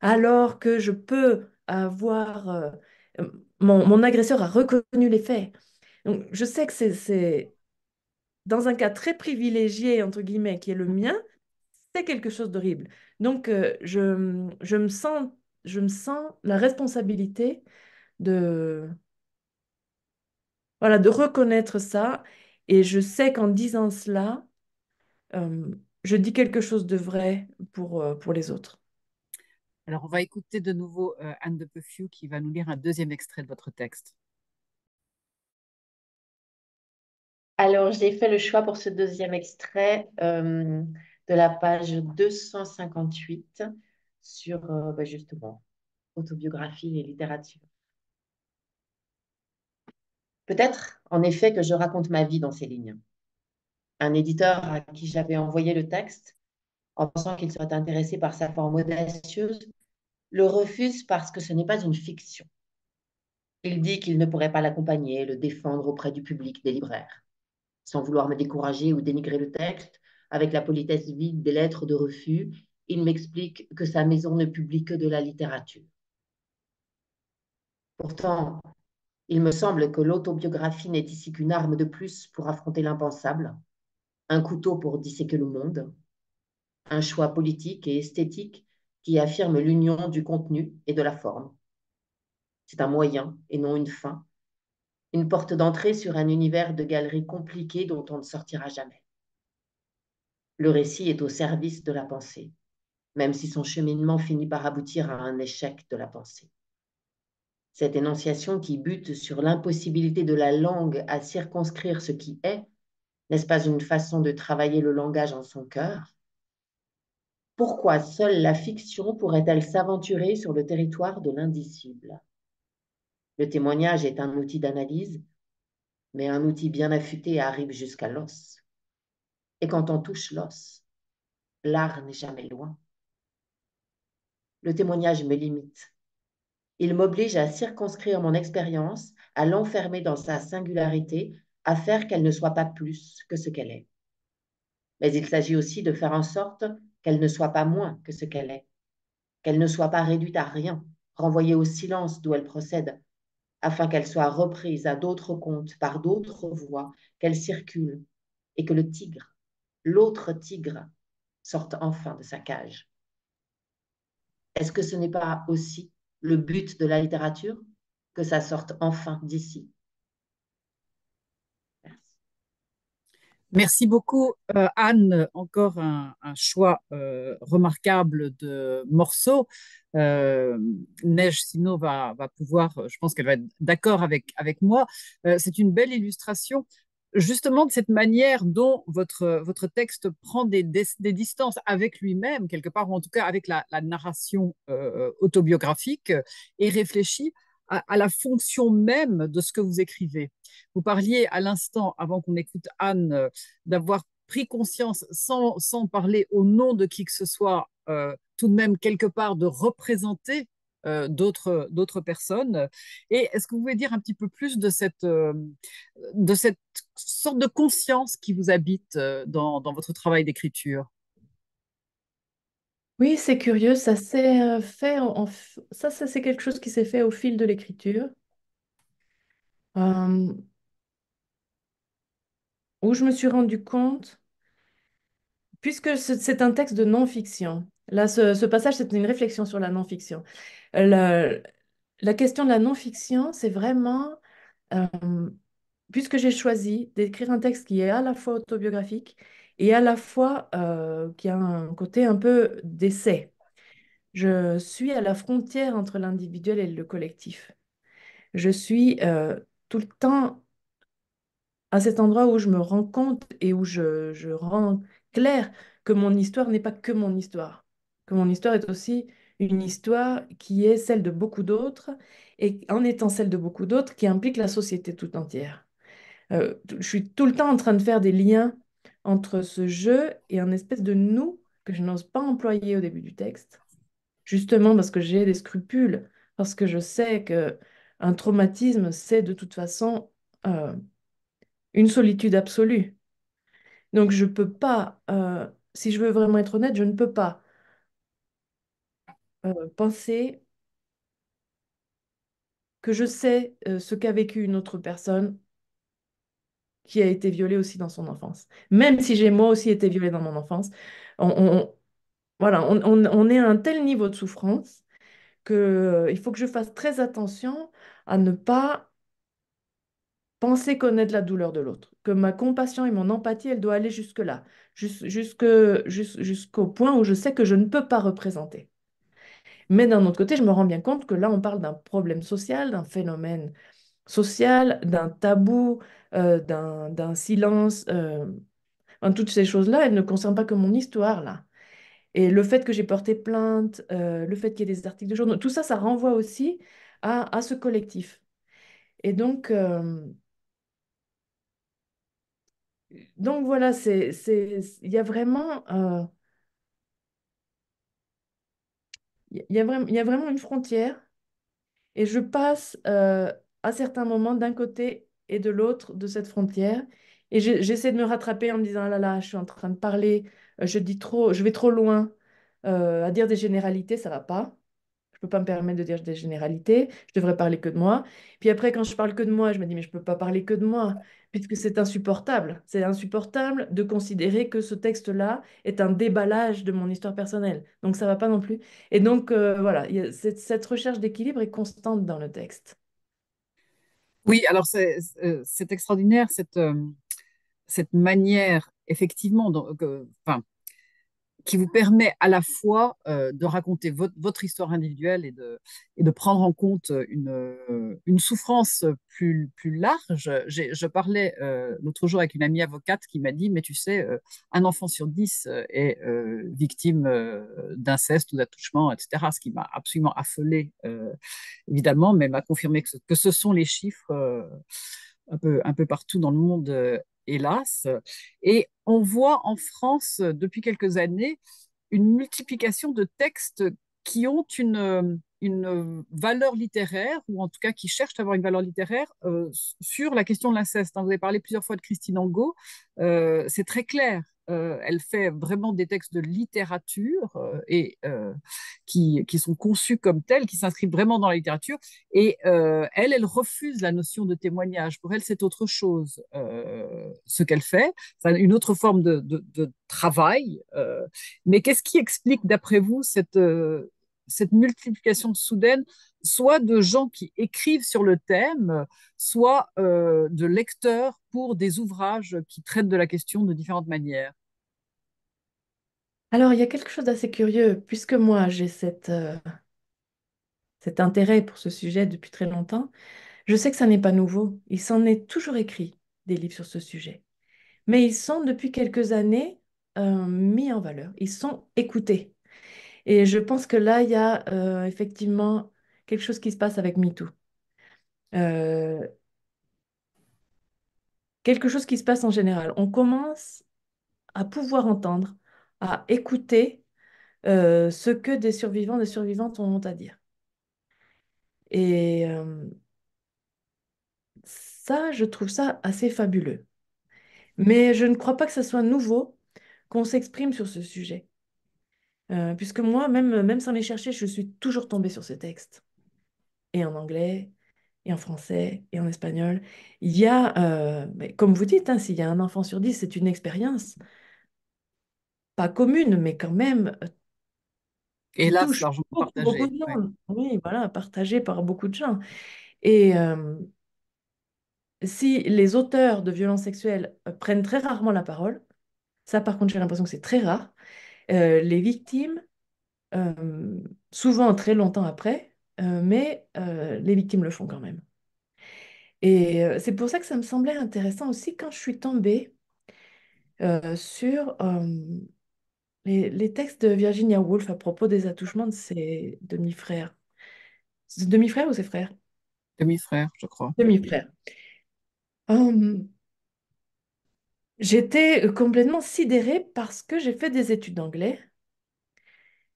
Speaker 2: alors que je peux avoir euh, mon, mon, agresseur a reconnu les faits. Donc, je sais que c'est dans un cas très privilégié, entre guillemets, qui est le mien, quelque chose d'horrible. Donc, euh, je, me sens, je me sens la responsabilité de, voilà, de reconnaître ça. Et je sais qu'en disant cela,
Speaker 1: euh, je dis quelque chose de vrai pour, euh, pour les autres. Alors, on va écouter de nouveau Anne de Peufu qui va nous lire un deuxième extrait de votre texte.
Speaker 3: Alors, j'ai fait le choix pour ce deuxième extrait euh, de la page 258 sur euh, bah, justement autobiographie et littérature. Peut-être, en effet, que je raconte ma vie dans ces lignes. Un éditeur à qui j'avais envoyé le texte, en pensant qu'il serait intéressé par sa forme audacieuse, le refuse parce que ce n'est pas une fiction. Il dit qu'il ne pourrait pas l'accompagner, le défendre auprès du public des libraires. Sans vouloir me décourager ou dénigrer le texte, avec la politesse vide des lettres de refus. Il m'explique que sa maison ne publie que de la littérature. Pourtant, il me semble que l'autobiographie n'est ici qu'une arme de plus pour affronter l'impensable, un couteau pour disséquer le monde, un choix politique et esthétique qui affirme l'union du contenu et de la forme. C'est un moyen et non une fin, une porte d'entrée sur un univers de galeries compliquées dont on ne sortira jamais le récit est au service de la pensée, même si son cheminement finit par aboutir à un échec de la pensée. Cette énonciation qui bute sur l'impossibilité de la langue à circonscrire ce qui est, n'est-ce pas une façon de travailler le langage en son cœur Pourquoi seule la fiction pourrait-elle s'aventurer sur le territoire de l'indicible Le témoignage est un outil d'analyse, mais un outil bien affûté arrive jusqu'à l'os. Et quand on touche l'os, l'art n'est jamais loin. Le témoignage me limite. Il m'oblige à circonscrire mon expérience, à l'enfermer dans sa singularité, à faire qu'elle ne soit pas plus que ce qu'elle est. Mais il s'agit aussi de faire en sorte qu'elle ne soit pas moins que ce qu'elle est, qu'elle ne soit pas réduite à rien, renvoyée au silence d'où elle procède, afin qu'elle soit reprise à d'autres comptes, par d'autres voies, qu'elle circule, et que le tigre l'autre tigre sort enfin de sa cage. Est-ce que ce n'est pas aussi le but de la littérature que ça sorte enfin d'ici
Speaker 1: Merci. beaucoup euh, Anne, encore un, choix euh, remarquable de morceaux. Euh, Neige sinon, va, pouvoir, je pense qu'elle va être d'accord avec, avec moi. c'est une belle illustration justement de cette manière dont votre, euh, texte prend des, distances avec lui-même, quelque part, ou en tout cas avec la, narration euh, euh, autobiographique, et réfléchit à, la fonction même de ce que vous écrivez. Vous parliez à l'instant, avant qu'on écoute Anne, d'avoir pris conscience, sans, parler au nom de qui que ce soit, tout de même quelque part de représenter euh, d'autres, d'autres personnes. Et est-ce que vous pouvez dire un petit peu plus de cette, euh, de cette sorte de conscience qui vous habite euh, dans, votre travail d'écriture
Speaker 2: oui, c'est curieux, ça fait, ça, ça c'est quelque chose qui s'est fait au fil de l'écriture. Où je me suis rendu compte, puisque c'est un texte de non-fiction, Là, ce, passage, c'est une réflexion sur la non-fiction. La, question de la non-fiction, c'est vraiment, euh, puisque j'ai choisi d'écrire un texte qui est à la fois autobiographique et à la fois euh, qui a un côté un peu d'essai, je suis à la frontière entre l'individuel et le collectif. Je suis euh, tout le temps à cet endroit où je me rends compte et où je rends clair que mon histoire n'est pas que mon histoire que mon histoire est aussi une histoire qui est celle de beaucoup d'autres, et en étant celle de beaucoup d'autres, qui implique la société tout entière. Euh, je suis tout le temps en train de faire des liens entre ce jeu et un espèce de nous que je n'ose pas employer au début du texte, justement parce que j'ai des scrupules, parce que je sais que un traumatisme, c'est de toute façon euh, une solitude absolue. Donc je ne peux pas, euh, si je veux vraiment être honnête, je ne peux pas euh, penser que je sais euh, ce qu'a vécu une autre personne qui a été violée aussi dans son enfance. Même si j'ai moi aussi été violée dans mon enfance, on, voilà, on, est à un tel niveau de souffrance qu'il euh, faut que je fasse très attention à ne pas penser connaître la douleur de l'autre, que ma compassion et mon empathie, elle doit aller jusque-là, jusque, jusqu'au point où je sais que je ne peux pas représenter. Mais d'un autre côté, je me rends bien compte que là, on parle d'un problème social, d'un phénomène social, d'un tabou, euh, d'un silence. Euh, toutes ces choses-là, elles ne concernent pas que mon histoire, là. Et le fait que j'ai porté plainte, euh, le fait qu'il y ait des articles de journaux, tout ça, ça renvoie aussi à, à ce collectif. Et donc, donc voilà, il y a vraiment il y, a vraiment, il y a vraiment une frontière et je passe euh, à certains moments d'un côté et de l'autre de cette frontière et j'essaie de me rattraper en me disant ah là là, je suis en train de parler, euh, je dis trop, je vais trop loin euh, à dire des généralités, ça va pas je ne peux pas me permettre de dire des généralités, je devrais parler que de moi. Puis après, quand je parle que de moi, je me dis, mais je ne peux pas parler que de moi, puisque c'est insupportable. C'est insupportable de considérer que ce texte-là est un déballage de mon histoire personnelle. Donc ça ne va pas non plus. Et donc, euh, voilà, cette, recherche d'équilibre est constante dans le texte.
Speaker 1: Oui, alors c'est euh, extraordinaire cette, euh, cette manière, effectivement, donc, enfin, qui vous permet à la fois euh, de raconter votre, histoire individuelle et de, et de prendre en compte euh, une, euh, une souffrance plus, plus large. Je parlais l'autre jour avec une amie avocate qui m'a dit, mais tu sais, un enfant sur dix est victime d'inceste ou d'attouchement, etc., ce qui m'a absolument affolée, évidemment, mais m'a confirmé que ce, sont les chiffres un peu, un peu partout dans le monde hélas. Et on voit en France, depuis quelques années, une multiplication de textes qui ont une, une euh, valeur littéraire, ou en tout cas qui cherche à avoir une valeur littéraire euh, sur la question de l'inceste. Hein, vous avez parlé plusieurs fois de Christine Angot, euh, c'est très clair. elle fait vraiment des textes de littérature et qui, qui, sont conçus comme tels, qui s'inscrivent vraiment dans la littérature. Et elle, elle refuse la notion de témoignage. Pour elle, c'est autre chose ce qu'elle fait, une autre forme de, de travail. mais qu'est-ce qui explique, d'après vous, cette cette multiplication soudaine, soit de gens qui écrivent sur le thème, soit euh, de lecteurs pour des ouvrages qui traitent de la question de différentes manières.
Speaker 2: Alors, il y a quelque chose d'assez curieux, puisque moi, j'ai euh, cet intérêt pour ce sujet depuis très longtemps. Je sais que ça n'est pas nouveau. Il s'en est toujours écrit des livres sur ce sujet. Mais ils sont, depuis quelques années, euh, mis en valeur. Ils sont écoutés. Et je pense que là, il y a euh, effectivement quelque chose qui se passe avec MeToo. Euh, quelque chose qui se passe en général. On commence à pouvoir entendre, à écouter euh, ce que des survivants, des survivantes ont à dire. Et ça, je trouve ça assez fabuleux. Mais je ne crois pas que ce soit nouveau qu'on s'exprime sur ce sujet. Euh, puisque moi, même, euh, même sans les chercher, je suis toujours tombée sur ce texte. Et en anglais, et en français, et en espagnol. Il y a, euh, comme vous dites, hein, s'il y a un enfant sur dix, c'est une expérience, pas commune, mais quand même. Et là, vous largement Oui, voilà, partagée par beaucoup de gens. Et si les auteurs de violences sexuelles prennent très rarement la parole, ça par contre j'ai l'impression que c'est très rare, euh, les victimes, euh, souvent très longtemps après, euh, mais les victimes le font quand même. Et c'est pour ça que ça me semblait intéressant aussi quand je suis tombée sur les, textes de Virginia Woolf à propos des attouchements de ses demi-frères. Demi-frères ou ses frères Demi-frères, je crois. Demi-frères. J'étais euh, complètement sidérée parce que j'ai fait des études d'anglais.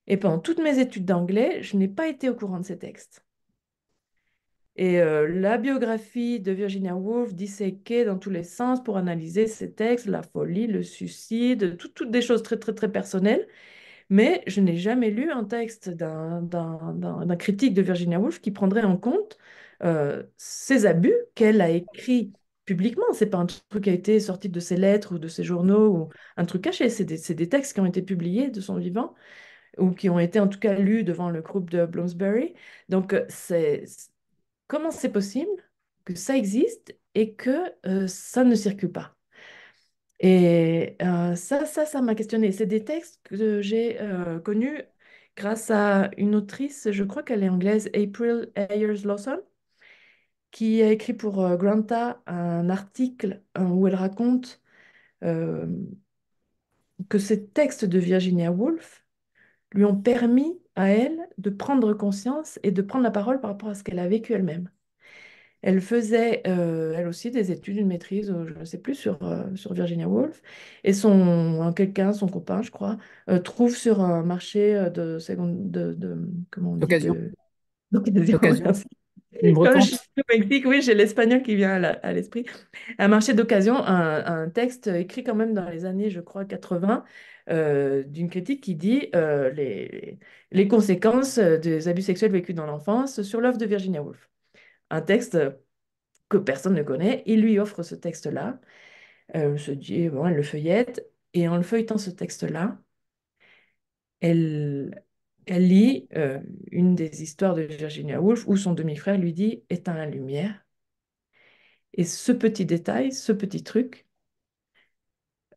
Speaker 2: Et pendant toutes mes études d'anglais, je n'ai pas été au courant de ces textes. Et euh, la biographie de Virginia Woolf disséquée dans tous les sens pour analyser ces textes, la folie, le suicide, toutes des choses très, très, très personnelles. Mais je n'ai jamais lu un texte d'un critique de Virginia Woolf qui prendrait en compte euh, ces abus qu'elle a écrits publiquement. C'est pas un truc qui a été sorti de ses lettres ou de ses journaux ou un truc caché. C'est des, des, textes qui ont été publiés de son vivant ou qui ont été en tout cas lus devant le groupe de Bloomsbury. Donc, euh, c'est comment c'est possible que ça existe et que euh, ça ne circule pas Et euh, ça, ça, ça m'a questionné. C'est des textes que j'ai connus grâce à une autrice, je crois qu'elle est anglaise, April Ayers Lawson, qui a écrit pour euh, Granta un article où elle raconte euh, que ces textes de Virginia Woolf lui ont permis à elle de prendre conscience et de prendre la parole par rapport à ce qu'elle a vécu elle-même. Elle faisait, euh, elle aussi, des études, une maîtrise, je ne sais plus, sur, sur Virginia Woolf. Et son quelqu'un, son copain, je crois, trouve sur un marché de seconde, de, de, comment on dit, d'occasion. De, d'occasion. Mexique, oui, j'ai l'espagnol qui vient à l'esprit. Un marché d'occasion, un, texte écrit quand même dans les années, je crois, 80, euh, d'une critique qui dit euh, les, les, conséquences des abus sexuels vécus dans l'enfance sur l'œuvre de Virginia Woolf. Un texte que personne ne connaît. Il lui offre ce texte-là. Elle se dit, bon, elle le feuillette. Et en le feuilletant ce texte-là, elle, elle lit euh, une des histoires de Virginia Woolf où son demi-frère lui dit éteins la lumière. Et ce petit détail, ce petit truc,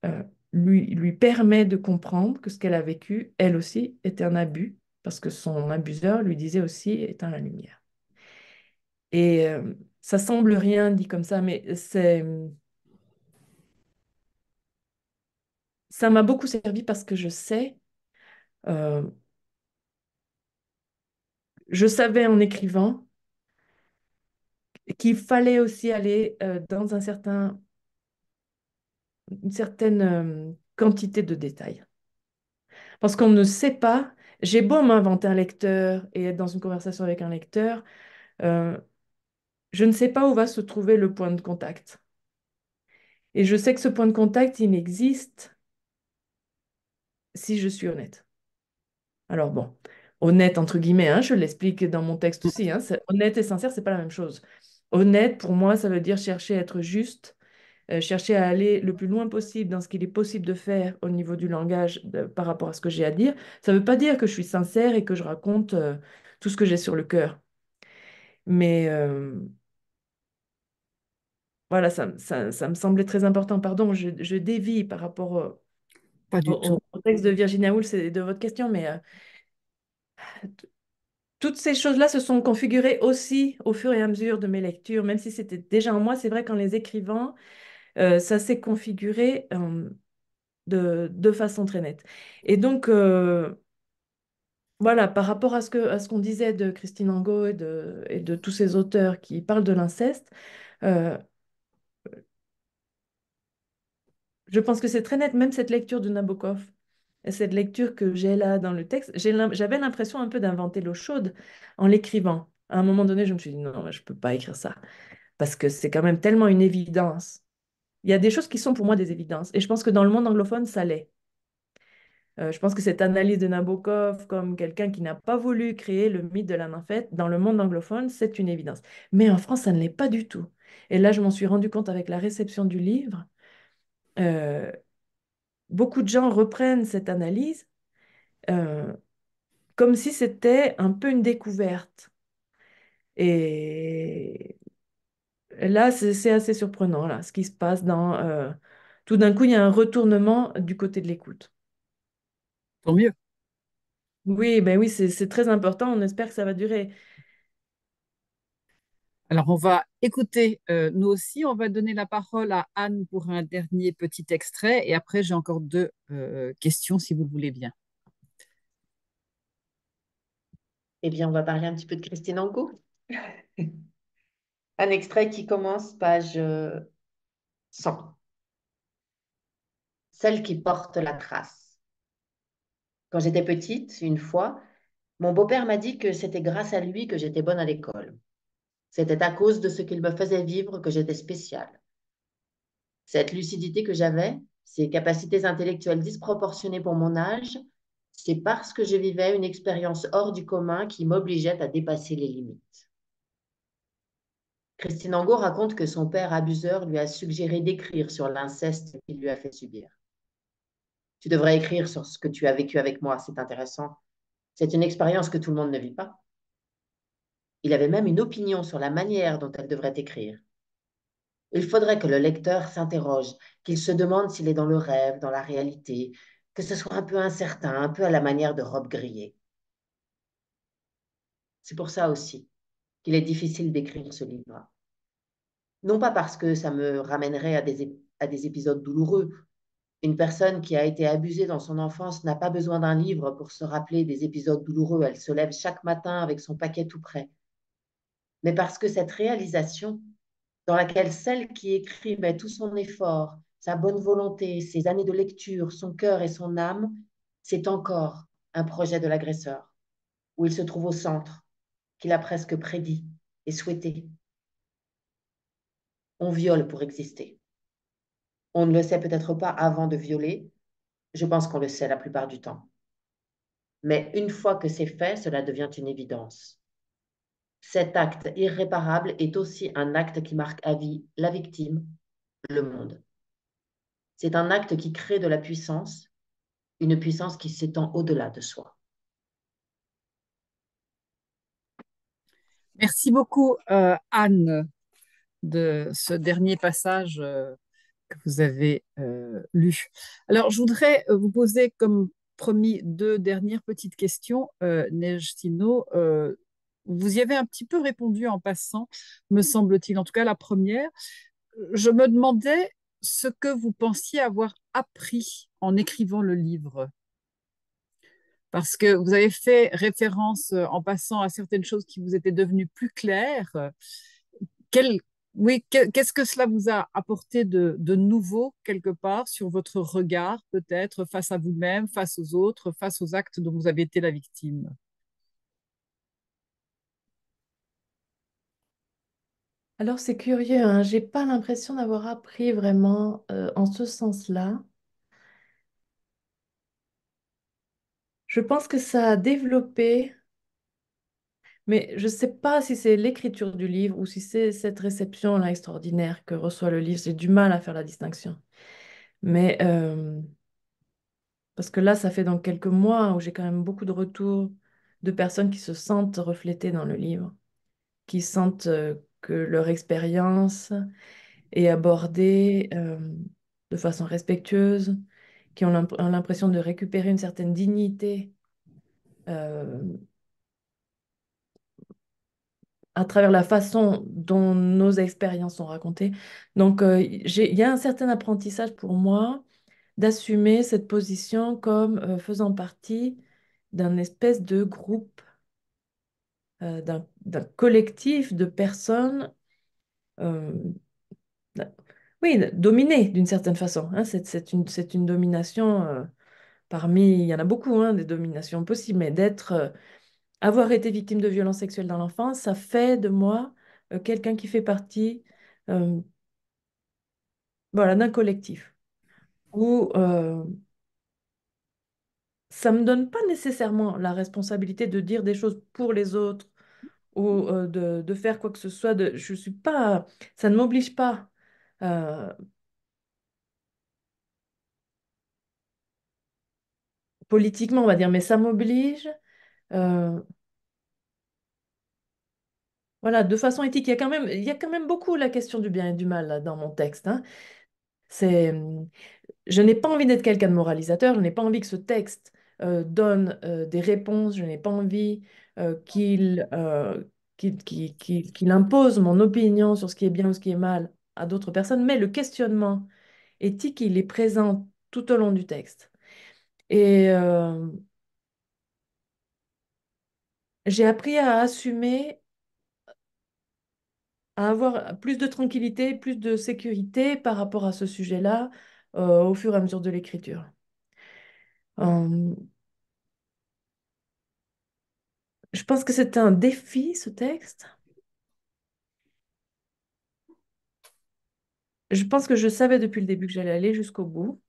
Speaker 2: euh, lui, permet de comprendre que ce qu'elle a vécu, elle aussi, était un abus, parce que son abuseur lui disait aussi éteins la lumière. Et euh, ça semble rien dit comme ça, mais c'est ça m'a beaucoup servi parce que je sais je savais en écrivant qu'il fallait aussi aller euh, dans un certain, une certaine euh, quantité de détails. Parce qu'on ne sait pas, j'ai beau m'inventer un lecteur et être dans une conversation avec un lecteur, euh, je ne sais pas où va se trouver le point de contact. Et je sais que ce point de contact, il n'existe si je suis honnête. Alors bon, honnête entre guillemets, hein, je l'explique dans mon texte aussi, hein, honnête et sincère, c'est pas la même chose. Honnête, pour moi, ça veut dire chercher à être juste, euh, chercher à aller le plus loin possible dans ce qu'il est possible de faire au niveau du langage par rapport à ce que j'ai à dire. Ça ne veut pas dire que je suis sincère et que je raconte euh, tout ce que j'ai sur le cœur. Mais euh, voilà, ça, me semblait très important. Pardon, je, dévie par rapport au, texte de Virginia Woolf et de votre question, mais toutes ces choses-là se sont configurées aussi au fur et à mesure de mes lectures, même si c'était déjà en moi. C'est vrai qu'en les écrivant, euh, ça s'est configuré euh, de, façon très nette. Et donc, euh, voilà, par rapport à ce que, à qu'on disait de Christine Angot et de, et de tous ces auteurs qui parlent de l'inceste, je pense que c'est très net, même cette lecture de Nabokov cette lecture que j'ai là dans le texte, j'avais l'impression un peu d'inventer l'eau chaude en l'écrivant. À un moment donné, je me suis dit non, je ne peux pas écrire ça parce que c'est quand même tellement une évidence. Il y a des choses qui sont pour moi des évidences et je pense que dans le monde anglophone, ça l'est. Euh, je pense que cette analyse de Nabokov comme quelqu'un qui n'a pas voulu créer le mythe de la nymphette, dans le monde anglophone, c'est une évidence. Mais en France, ça ne l'est pas du tout. Et là, je m'en suis rendu compte avec la réception du livre. Euh, beaucoup de gens reprennent cette analyse euh, comme si c'était un peu une découverte. Et là, c'est assez surprenant, là, ce qui se passe dans... Euh, tout d'un coup, il y a un retournement du côté de l'écoute. Tant mieux. Oui, ben oui, c'est très important.
Speaker 1: On espère que ça va durer. Alors, on va écouter euh, nous aussi. On va donner la parole à Anne pour un dernier petit extrait. Et après, j'ai encore deux
Speaker 3: euh, questions, si vous le voulez bien. Eh bien, on va parler un petit peu de Christine Angot. [laughs] un extrait qui commence page 100. Euh, Celle qui porte la trace. Quand j'étais petite, une fois, mon beau-père m'a dit que c'était grâce à lui que j'étais bonne à l'école. C'était à cause de ce qu'il me faisait vivre que j'étais spéciale. Cette lucidité que j'avais, ces capacités intellectuelles disproportionnées pour mon âge, c'est parce que je vivais une expérience hors du commun qui m'obligeait à dépasser les limites. Christine Angot raconte que son père abuseur lui a suggéré d'écrire sur l'inceste qu'il lui a fait subir. Tu devrais écrire sur ce que tu as vécu avec moi, c'est intéressant. C'est une expérience que tout le monde ne vit pas. Il avait même une opinion sur la manière dont elle devrait écrire. Il faudrait que le lecteur s'interroge, qu'il se demande s'il est dans le rêve, dans la réalité, que ce soit un peu incertain, un peu à la manière de robe grillée. C'est pour ça aussi qu'il est difficile d'écrire ce livre. Non pas parce que ça me ramènerait à des épisodes douloureux. Une personne qui a été abusée dans son enfance n'a pas besoin d'un livre pour se rappeler des épisodes douloureux. Elle se lève chaque matin avec son paquet tout prêt mais parce que cette réalisation dans laquelle celle qui écrit met ben, tout son effort, sa bonne volonté, ses années de lecture, son cœur et son âme, c'est encore un projet de l'agresseur, où il se trouve au centre, qu'il a presque prédit et souhaité. On viole pour exister. On ne le sait peut-être pas avant de violer, je pense qu'on le sait la plupart du temps. Mais une fois que c'est fait, cela devient une évidence. Cet acte irréparable est aussi un acte qui marque à vie la victime, le monde. C'est un acte qui crée de la puissance, une puissance qui s'étend au-delà de soi. Merci beaucoup, euh, Anne, de
Speaker 1: ce dernier passage euh, que vous avez euh, lu. Alors, je voudrais vous poser, comme promis, deux dernières petites questions, Neige vous y avez un petit peu répondu en passant, me semble-t-il, en tout cas la première. Je me demandais ce que vous pensiez avoir appris en écrivant le livre. Parce que vous avez fait référence euh, en passant à certaines choses qui vous étaient devenues plus claires. Quel, oui, qu'est-ce que cela vous a apporté de nouveau, quelque part, sur votre regard, peut-être, face à vous-même, face aux autres, face aux actes dont vous avez été la victime
Speaker 2: Alors c'est curieux, hein, j'ai pas l'impression d'avoir appris vraiment euh, en ce sens-là. Je pense que ça a développé, mais je sais pas si c'est l'écriture du livre ou si c'est cette réception-là extraordinaire que reçoit le livre. J'ai du mal à faire la distinction. Mais euh, parce que là, ça fait donc quelques mois où j'ai quand même beaucoup de retours de personnes qui se sentent reflétées dans le livre, qui sentent euh, que leur expérience est abordée euh, de façon respectueuse, qui ont l'impression de récupérer une certaine dignité euh, à travers la façon dont nos expériences sont racontées. Donc, euh, il y a un certain apprentissage pour moi d'assumer cette position comme faisant partie d'un espèce de groupe, d'un d'un collectif de personnes, euh, oui, dominées d'une certaine façon. Hein. C'est une, domination euh, parmi, il y en a beaucoup, hein, des dominations possibles, mais d'être, euh, avoir été victime de violences sexuelles dans l'enfance, ça fait de moi quelqu'un qui fait partie voilà, d'un collectif. Où, ça ne me donne pas nécessairement la responsabilité de dire des choses pour les autres ou euh, de, de, faire quoi que ce soit. De, je suis pas, ça ne m'oblige pas. Euh, politiquement, on va dire, mais ça m'oblige. Euh, voilà, de façon éthique, il y, a quand même, il y a quand même beaucoup la question du bien et du mal dans mon texte. Hein. C'est, je n'ai pas envie d'être quelqu'un de moralisateur, je n'ai pas envie que ce texte donne des réponses, je n'ai pas envie euh, euh, qu'il impose mon opinion sur ce qui est bien ou ce qui est mal à d'autres personnes, mais le questionnement éthique, il est présent tout au long du texte. Et euh, j'ai appris à assumer, à avoir plus de tranquillité, plus de sécurité par rapport à ce sujet-là au fur et à mesure de l'écriture. Euh, je pense que c'est un défi, ce texte. Je pense que je savais depuis le début que j'allais aller jusqu'au bout.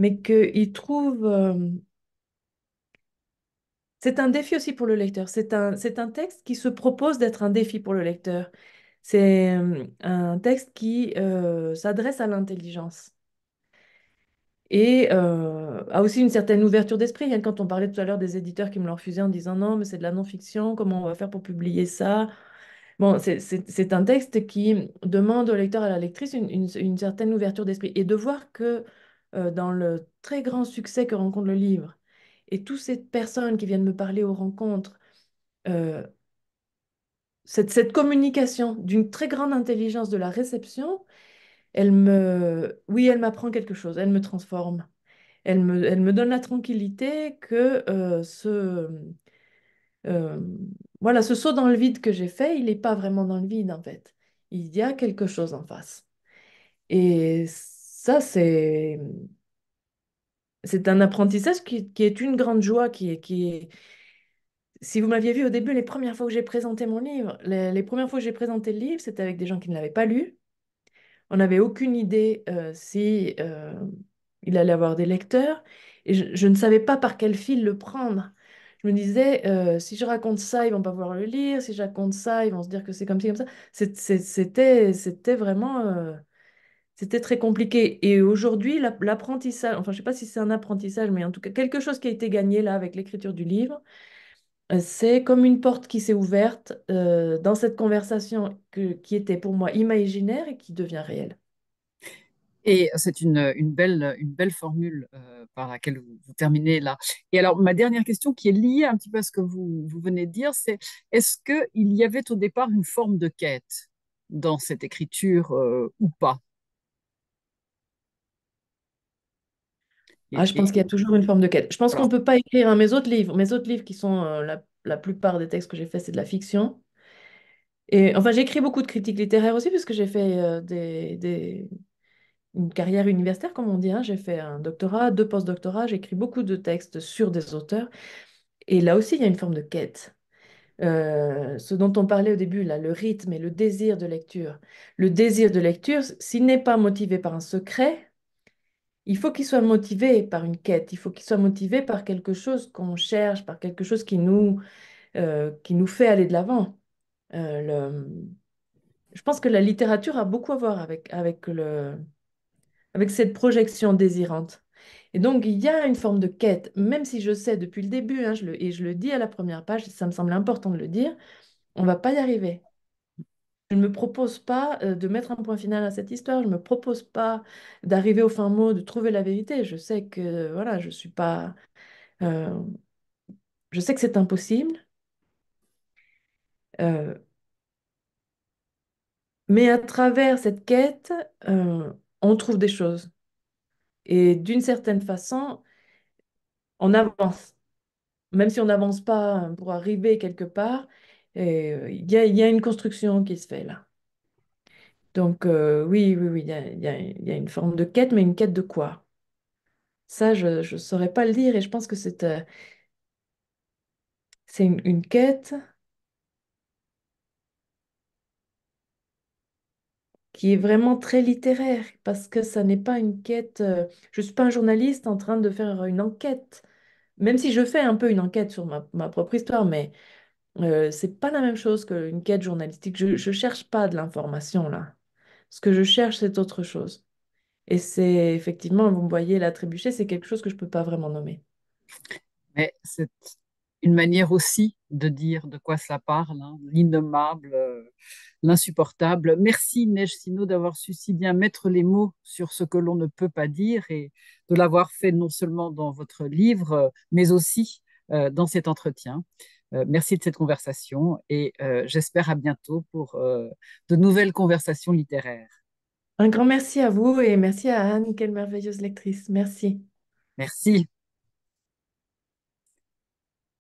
Speaker 2: Mais qu'il trouve... Euh, c'est un défi aussi pour le lecteur. C'est un, c'est un texte qui se propose d'être un défi pour le lecteur. C'est euh, un texte qui euh, s'adresse à l'intelligence et euh, a aussi une certaine ouverture d'esprit. quand on parlait tout à l'heure des éditeurs qui me l'ont refusé en disant non, mais c'est de la non-fiction, comment on va faire pour publier ça Bon, c'est un texte qui demande au lecteur et à la lectrice une, une, certaine ouverture d'esprit. Et de voir que euh, dans le très grand succès que rencontre le livre, et toutes ces personnes qui viennent me parler aux rencontres, euh, cette, cette communication d'une très grande intelligence de la réception elle me, oui, elle m'apprend quelque chose, elle me transforme, elle me, elle me donne la tranquillité que euh, ce, euh, voilà, ce saut dans le vide que j'ai fait, il n'est pas vraiment dans le vide en fait. Il y a quelque chose en face. Et ça, c'est, c'est un apprentissage qui, est une grande joie, qui est, qui Si vous m'aviez vu au début, les premières fois que j'ai présenté mon livre, les premières fois que j'ai présenté le livre, c'était avec des gens qui ne l'avaient pas lu on n'avait aucune idée euh, si euh, il allait avoir des lecteurs. Et je, ne savais pas par quel fil le prendre. Je me disais, euh, si je raconte ça, ils vont pas vouloir le lire. Si je raconte ça, ils vont se dire que c'est comme ci, comme ça. C'était, c'était vraiment, euh, c'était très compliqué. Et aujourd'hui, l'apprentissage, enfin, je sais pas si c'est un apprentissage, mais en tout cas, quelque chose qui a été gagné là avec l'écriture du livre, c'est comme une porte qui s'est ouverte euh, dans cette conversation qui était pour moi imaginaire
Speaker 1: et qui devient réelle. Et c'est une, belle, formule euh, par laquelle vous, terminez là. Et alors, ma dernière question qui est liée un petit peu à ce que vous, venez de dire, c'est est-ce qu'il y avait au départ une forme de quête dans cette écriture euh, ou pas
Speaker 3: Ah, je pense qu'il y a
Speaker 2: toujours une forme de quête. Je pense qu'on ne peut pas écrire mes autres livres. Mes autres livres qui sont euh, la, plupart des textes que j'ai faits, c'est de la fiction. Et enfin, j'ai écrit beaucoup de critiques littéraires aussi, puisque j'ai fait euh, des, une carrière universitaire, comme on dit. Hein. J'ai fait un doctorat, deux post-doctorats. J'ai beaucoup de textes sur des auteurs. Et là aussi, il y a une forme de quête. Euh, ce dont on parlait au début, là, le rythme et le désir de lecture. Le désir de lecture, s'il n'est pas motivé par un secret, il faut qu'il soit motivé par une quête, il faut qu'il soit motivé par quelque chose qu'on cherche, par quelque chose qui nous, euh, qui nous fait aller de l'avant. Euh, je pense que la littérature a beaucoup à voir avec, avec, le... avec cette projection désirante. Et donc, il y a une forme de quête, même si je sais depuis le début, hein, et je le dis à la première page, ça me semble important de le dire, on ne va pas y arriver. Je ne me propose pas euh, de mettre un point final à cette histoire. Je ne me propose pas d'arriver au fin mot, de trouver la vérité. Je sais que voilà, je suis pas. Euh, je sais que c'est impossible. Euh, mais à travers cette quête, on trouve des choses. Et d'une certaine façon, on avance. Même si on n'avance pas pour arriver quelque part, euh, il y a, une construction qui se fait là. Donc euh, oui, oui, oui, il y, a, une forme de quête, mais une quête de quoi Ça, je ne saurais pas le dire et je pense que c'est euh, une, quête qui est vraiment très littéraire parce que ça n'est pas une quête. je ne suis pas un journaliste en train de faire une enquête, même si je fais un peu une enquête sur ma propre histoire, mais euh, c'est pas la même chose qu'une quête journalistique. Je, ne cherche pas de l'information là. Ce que je cherche, c'est autre chose. Et c'est effectivement, vous me voyez la trébucher, c'est quelque
Speaker 1: chose que je peux pas vraiment nommer. Mais c'est une manière aussi de dire de quoi cela parle, hein. l'innommable, euh, l'insupportable. Merci Neige Sino d'avoir su si bien mettre les mots sur ce que l'on ne peut pas dire et de l'avoir fait non seulement dans votre livre, euh, mais aussi dans cet entretien. Euh, merci de cette conversation et euh, j'espère à bientôt pour euh, de nouvelles conversations littéraires.
Speaker 2: Un grand merci à vous et merci à Anne, quelle merveilleuse lectrice. Merci. Merci.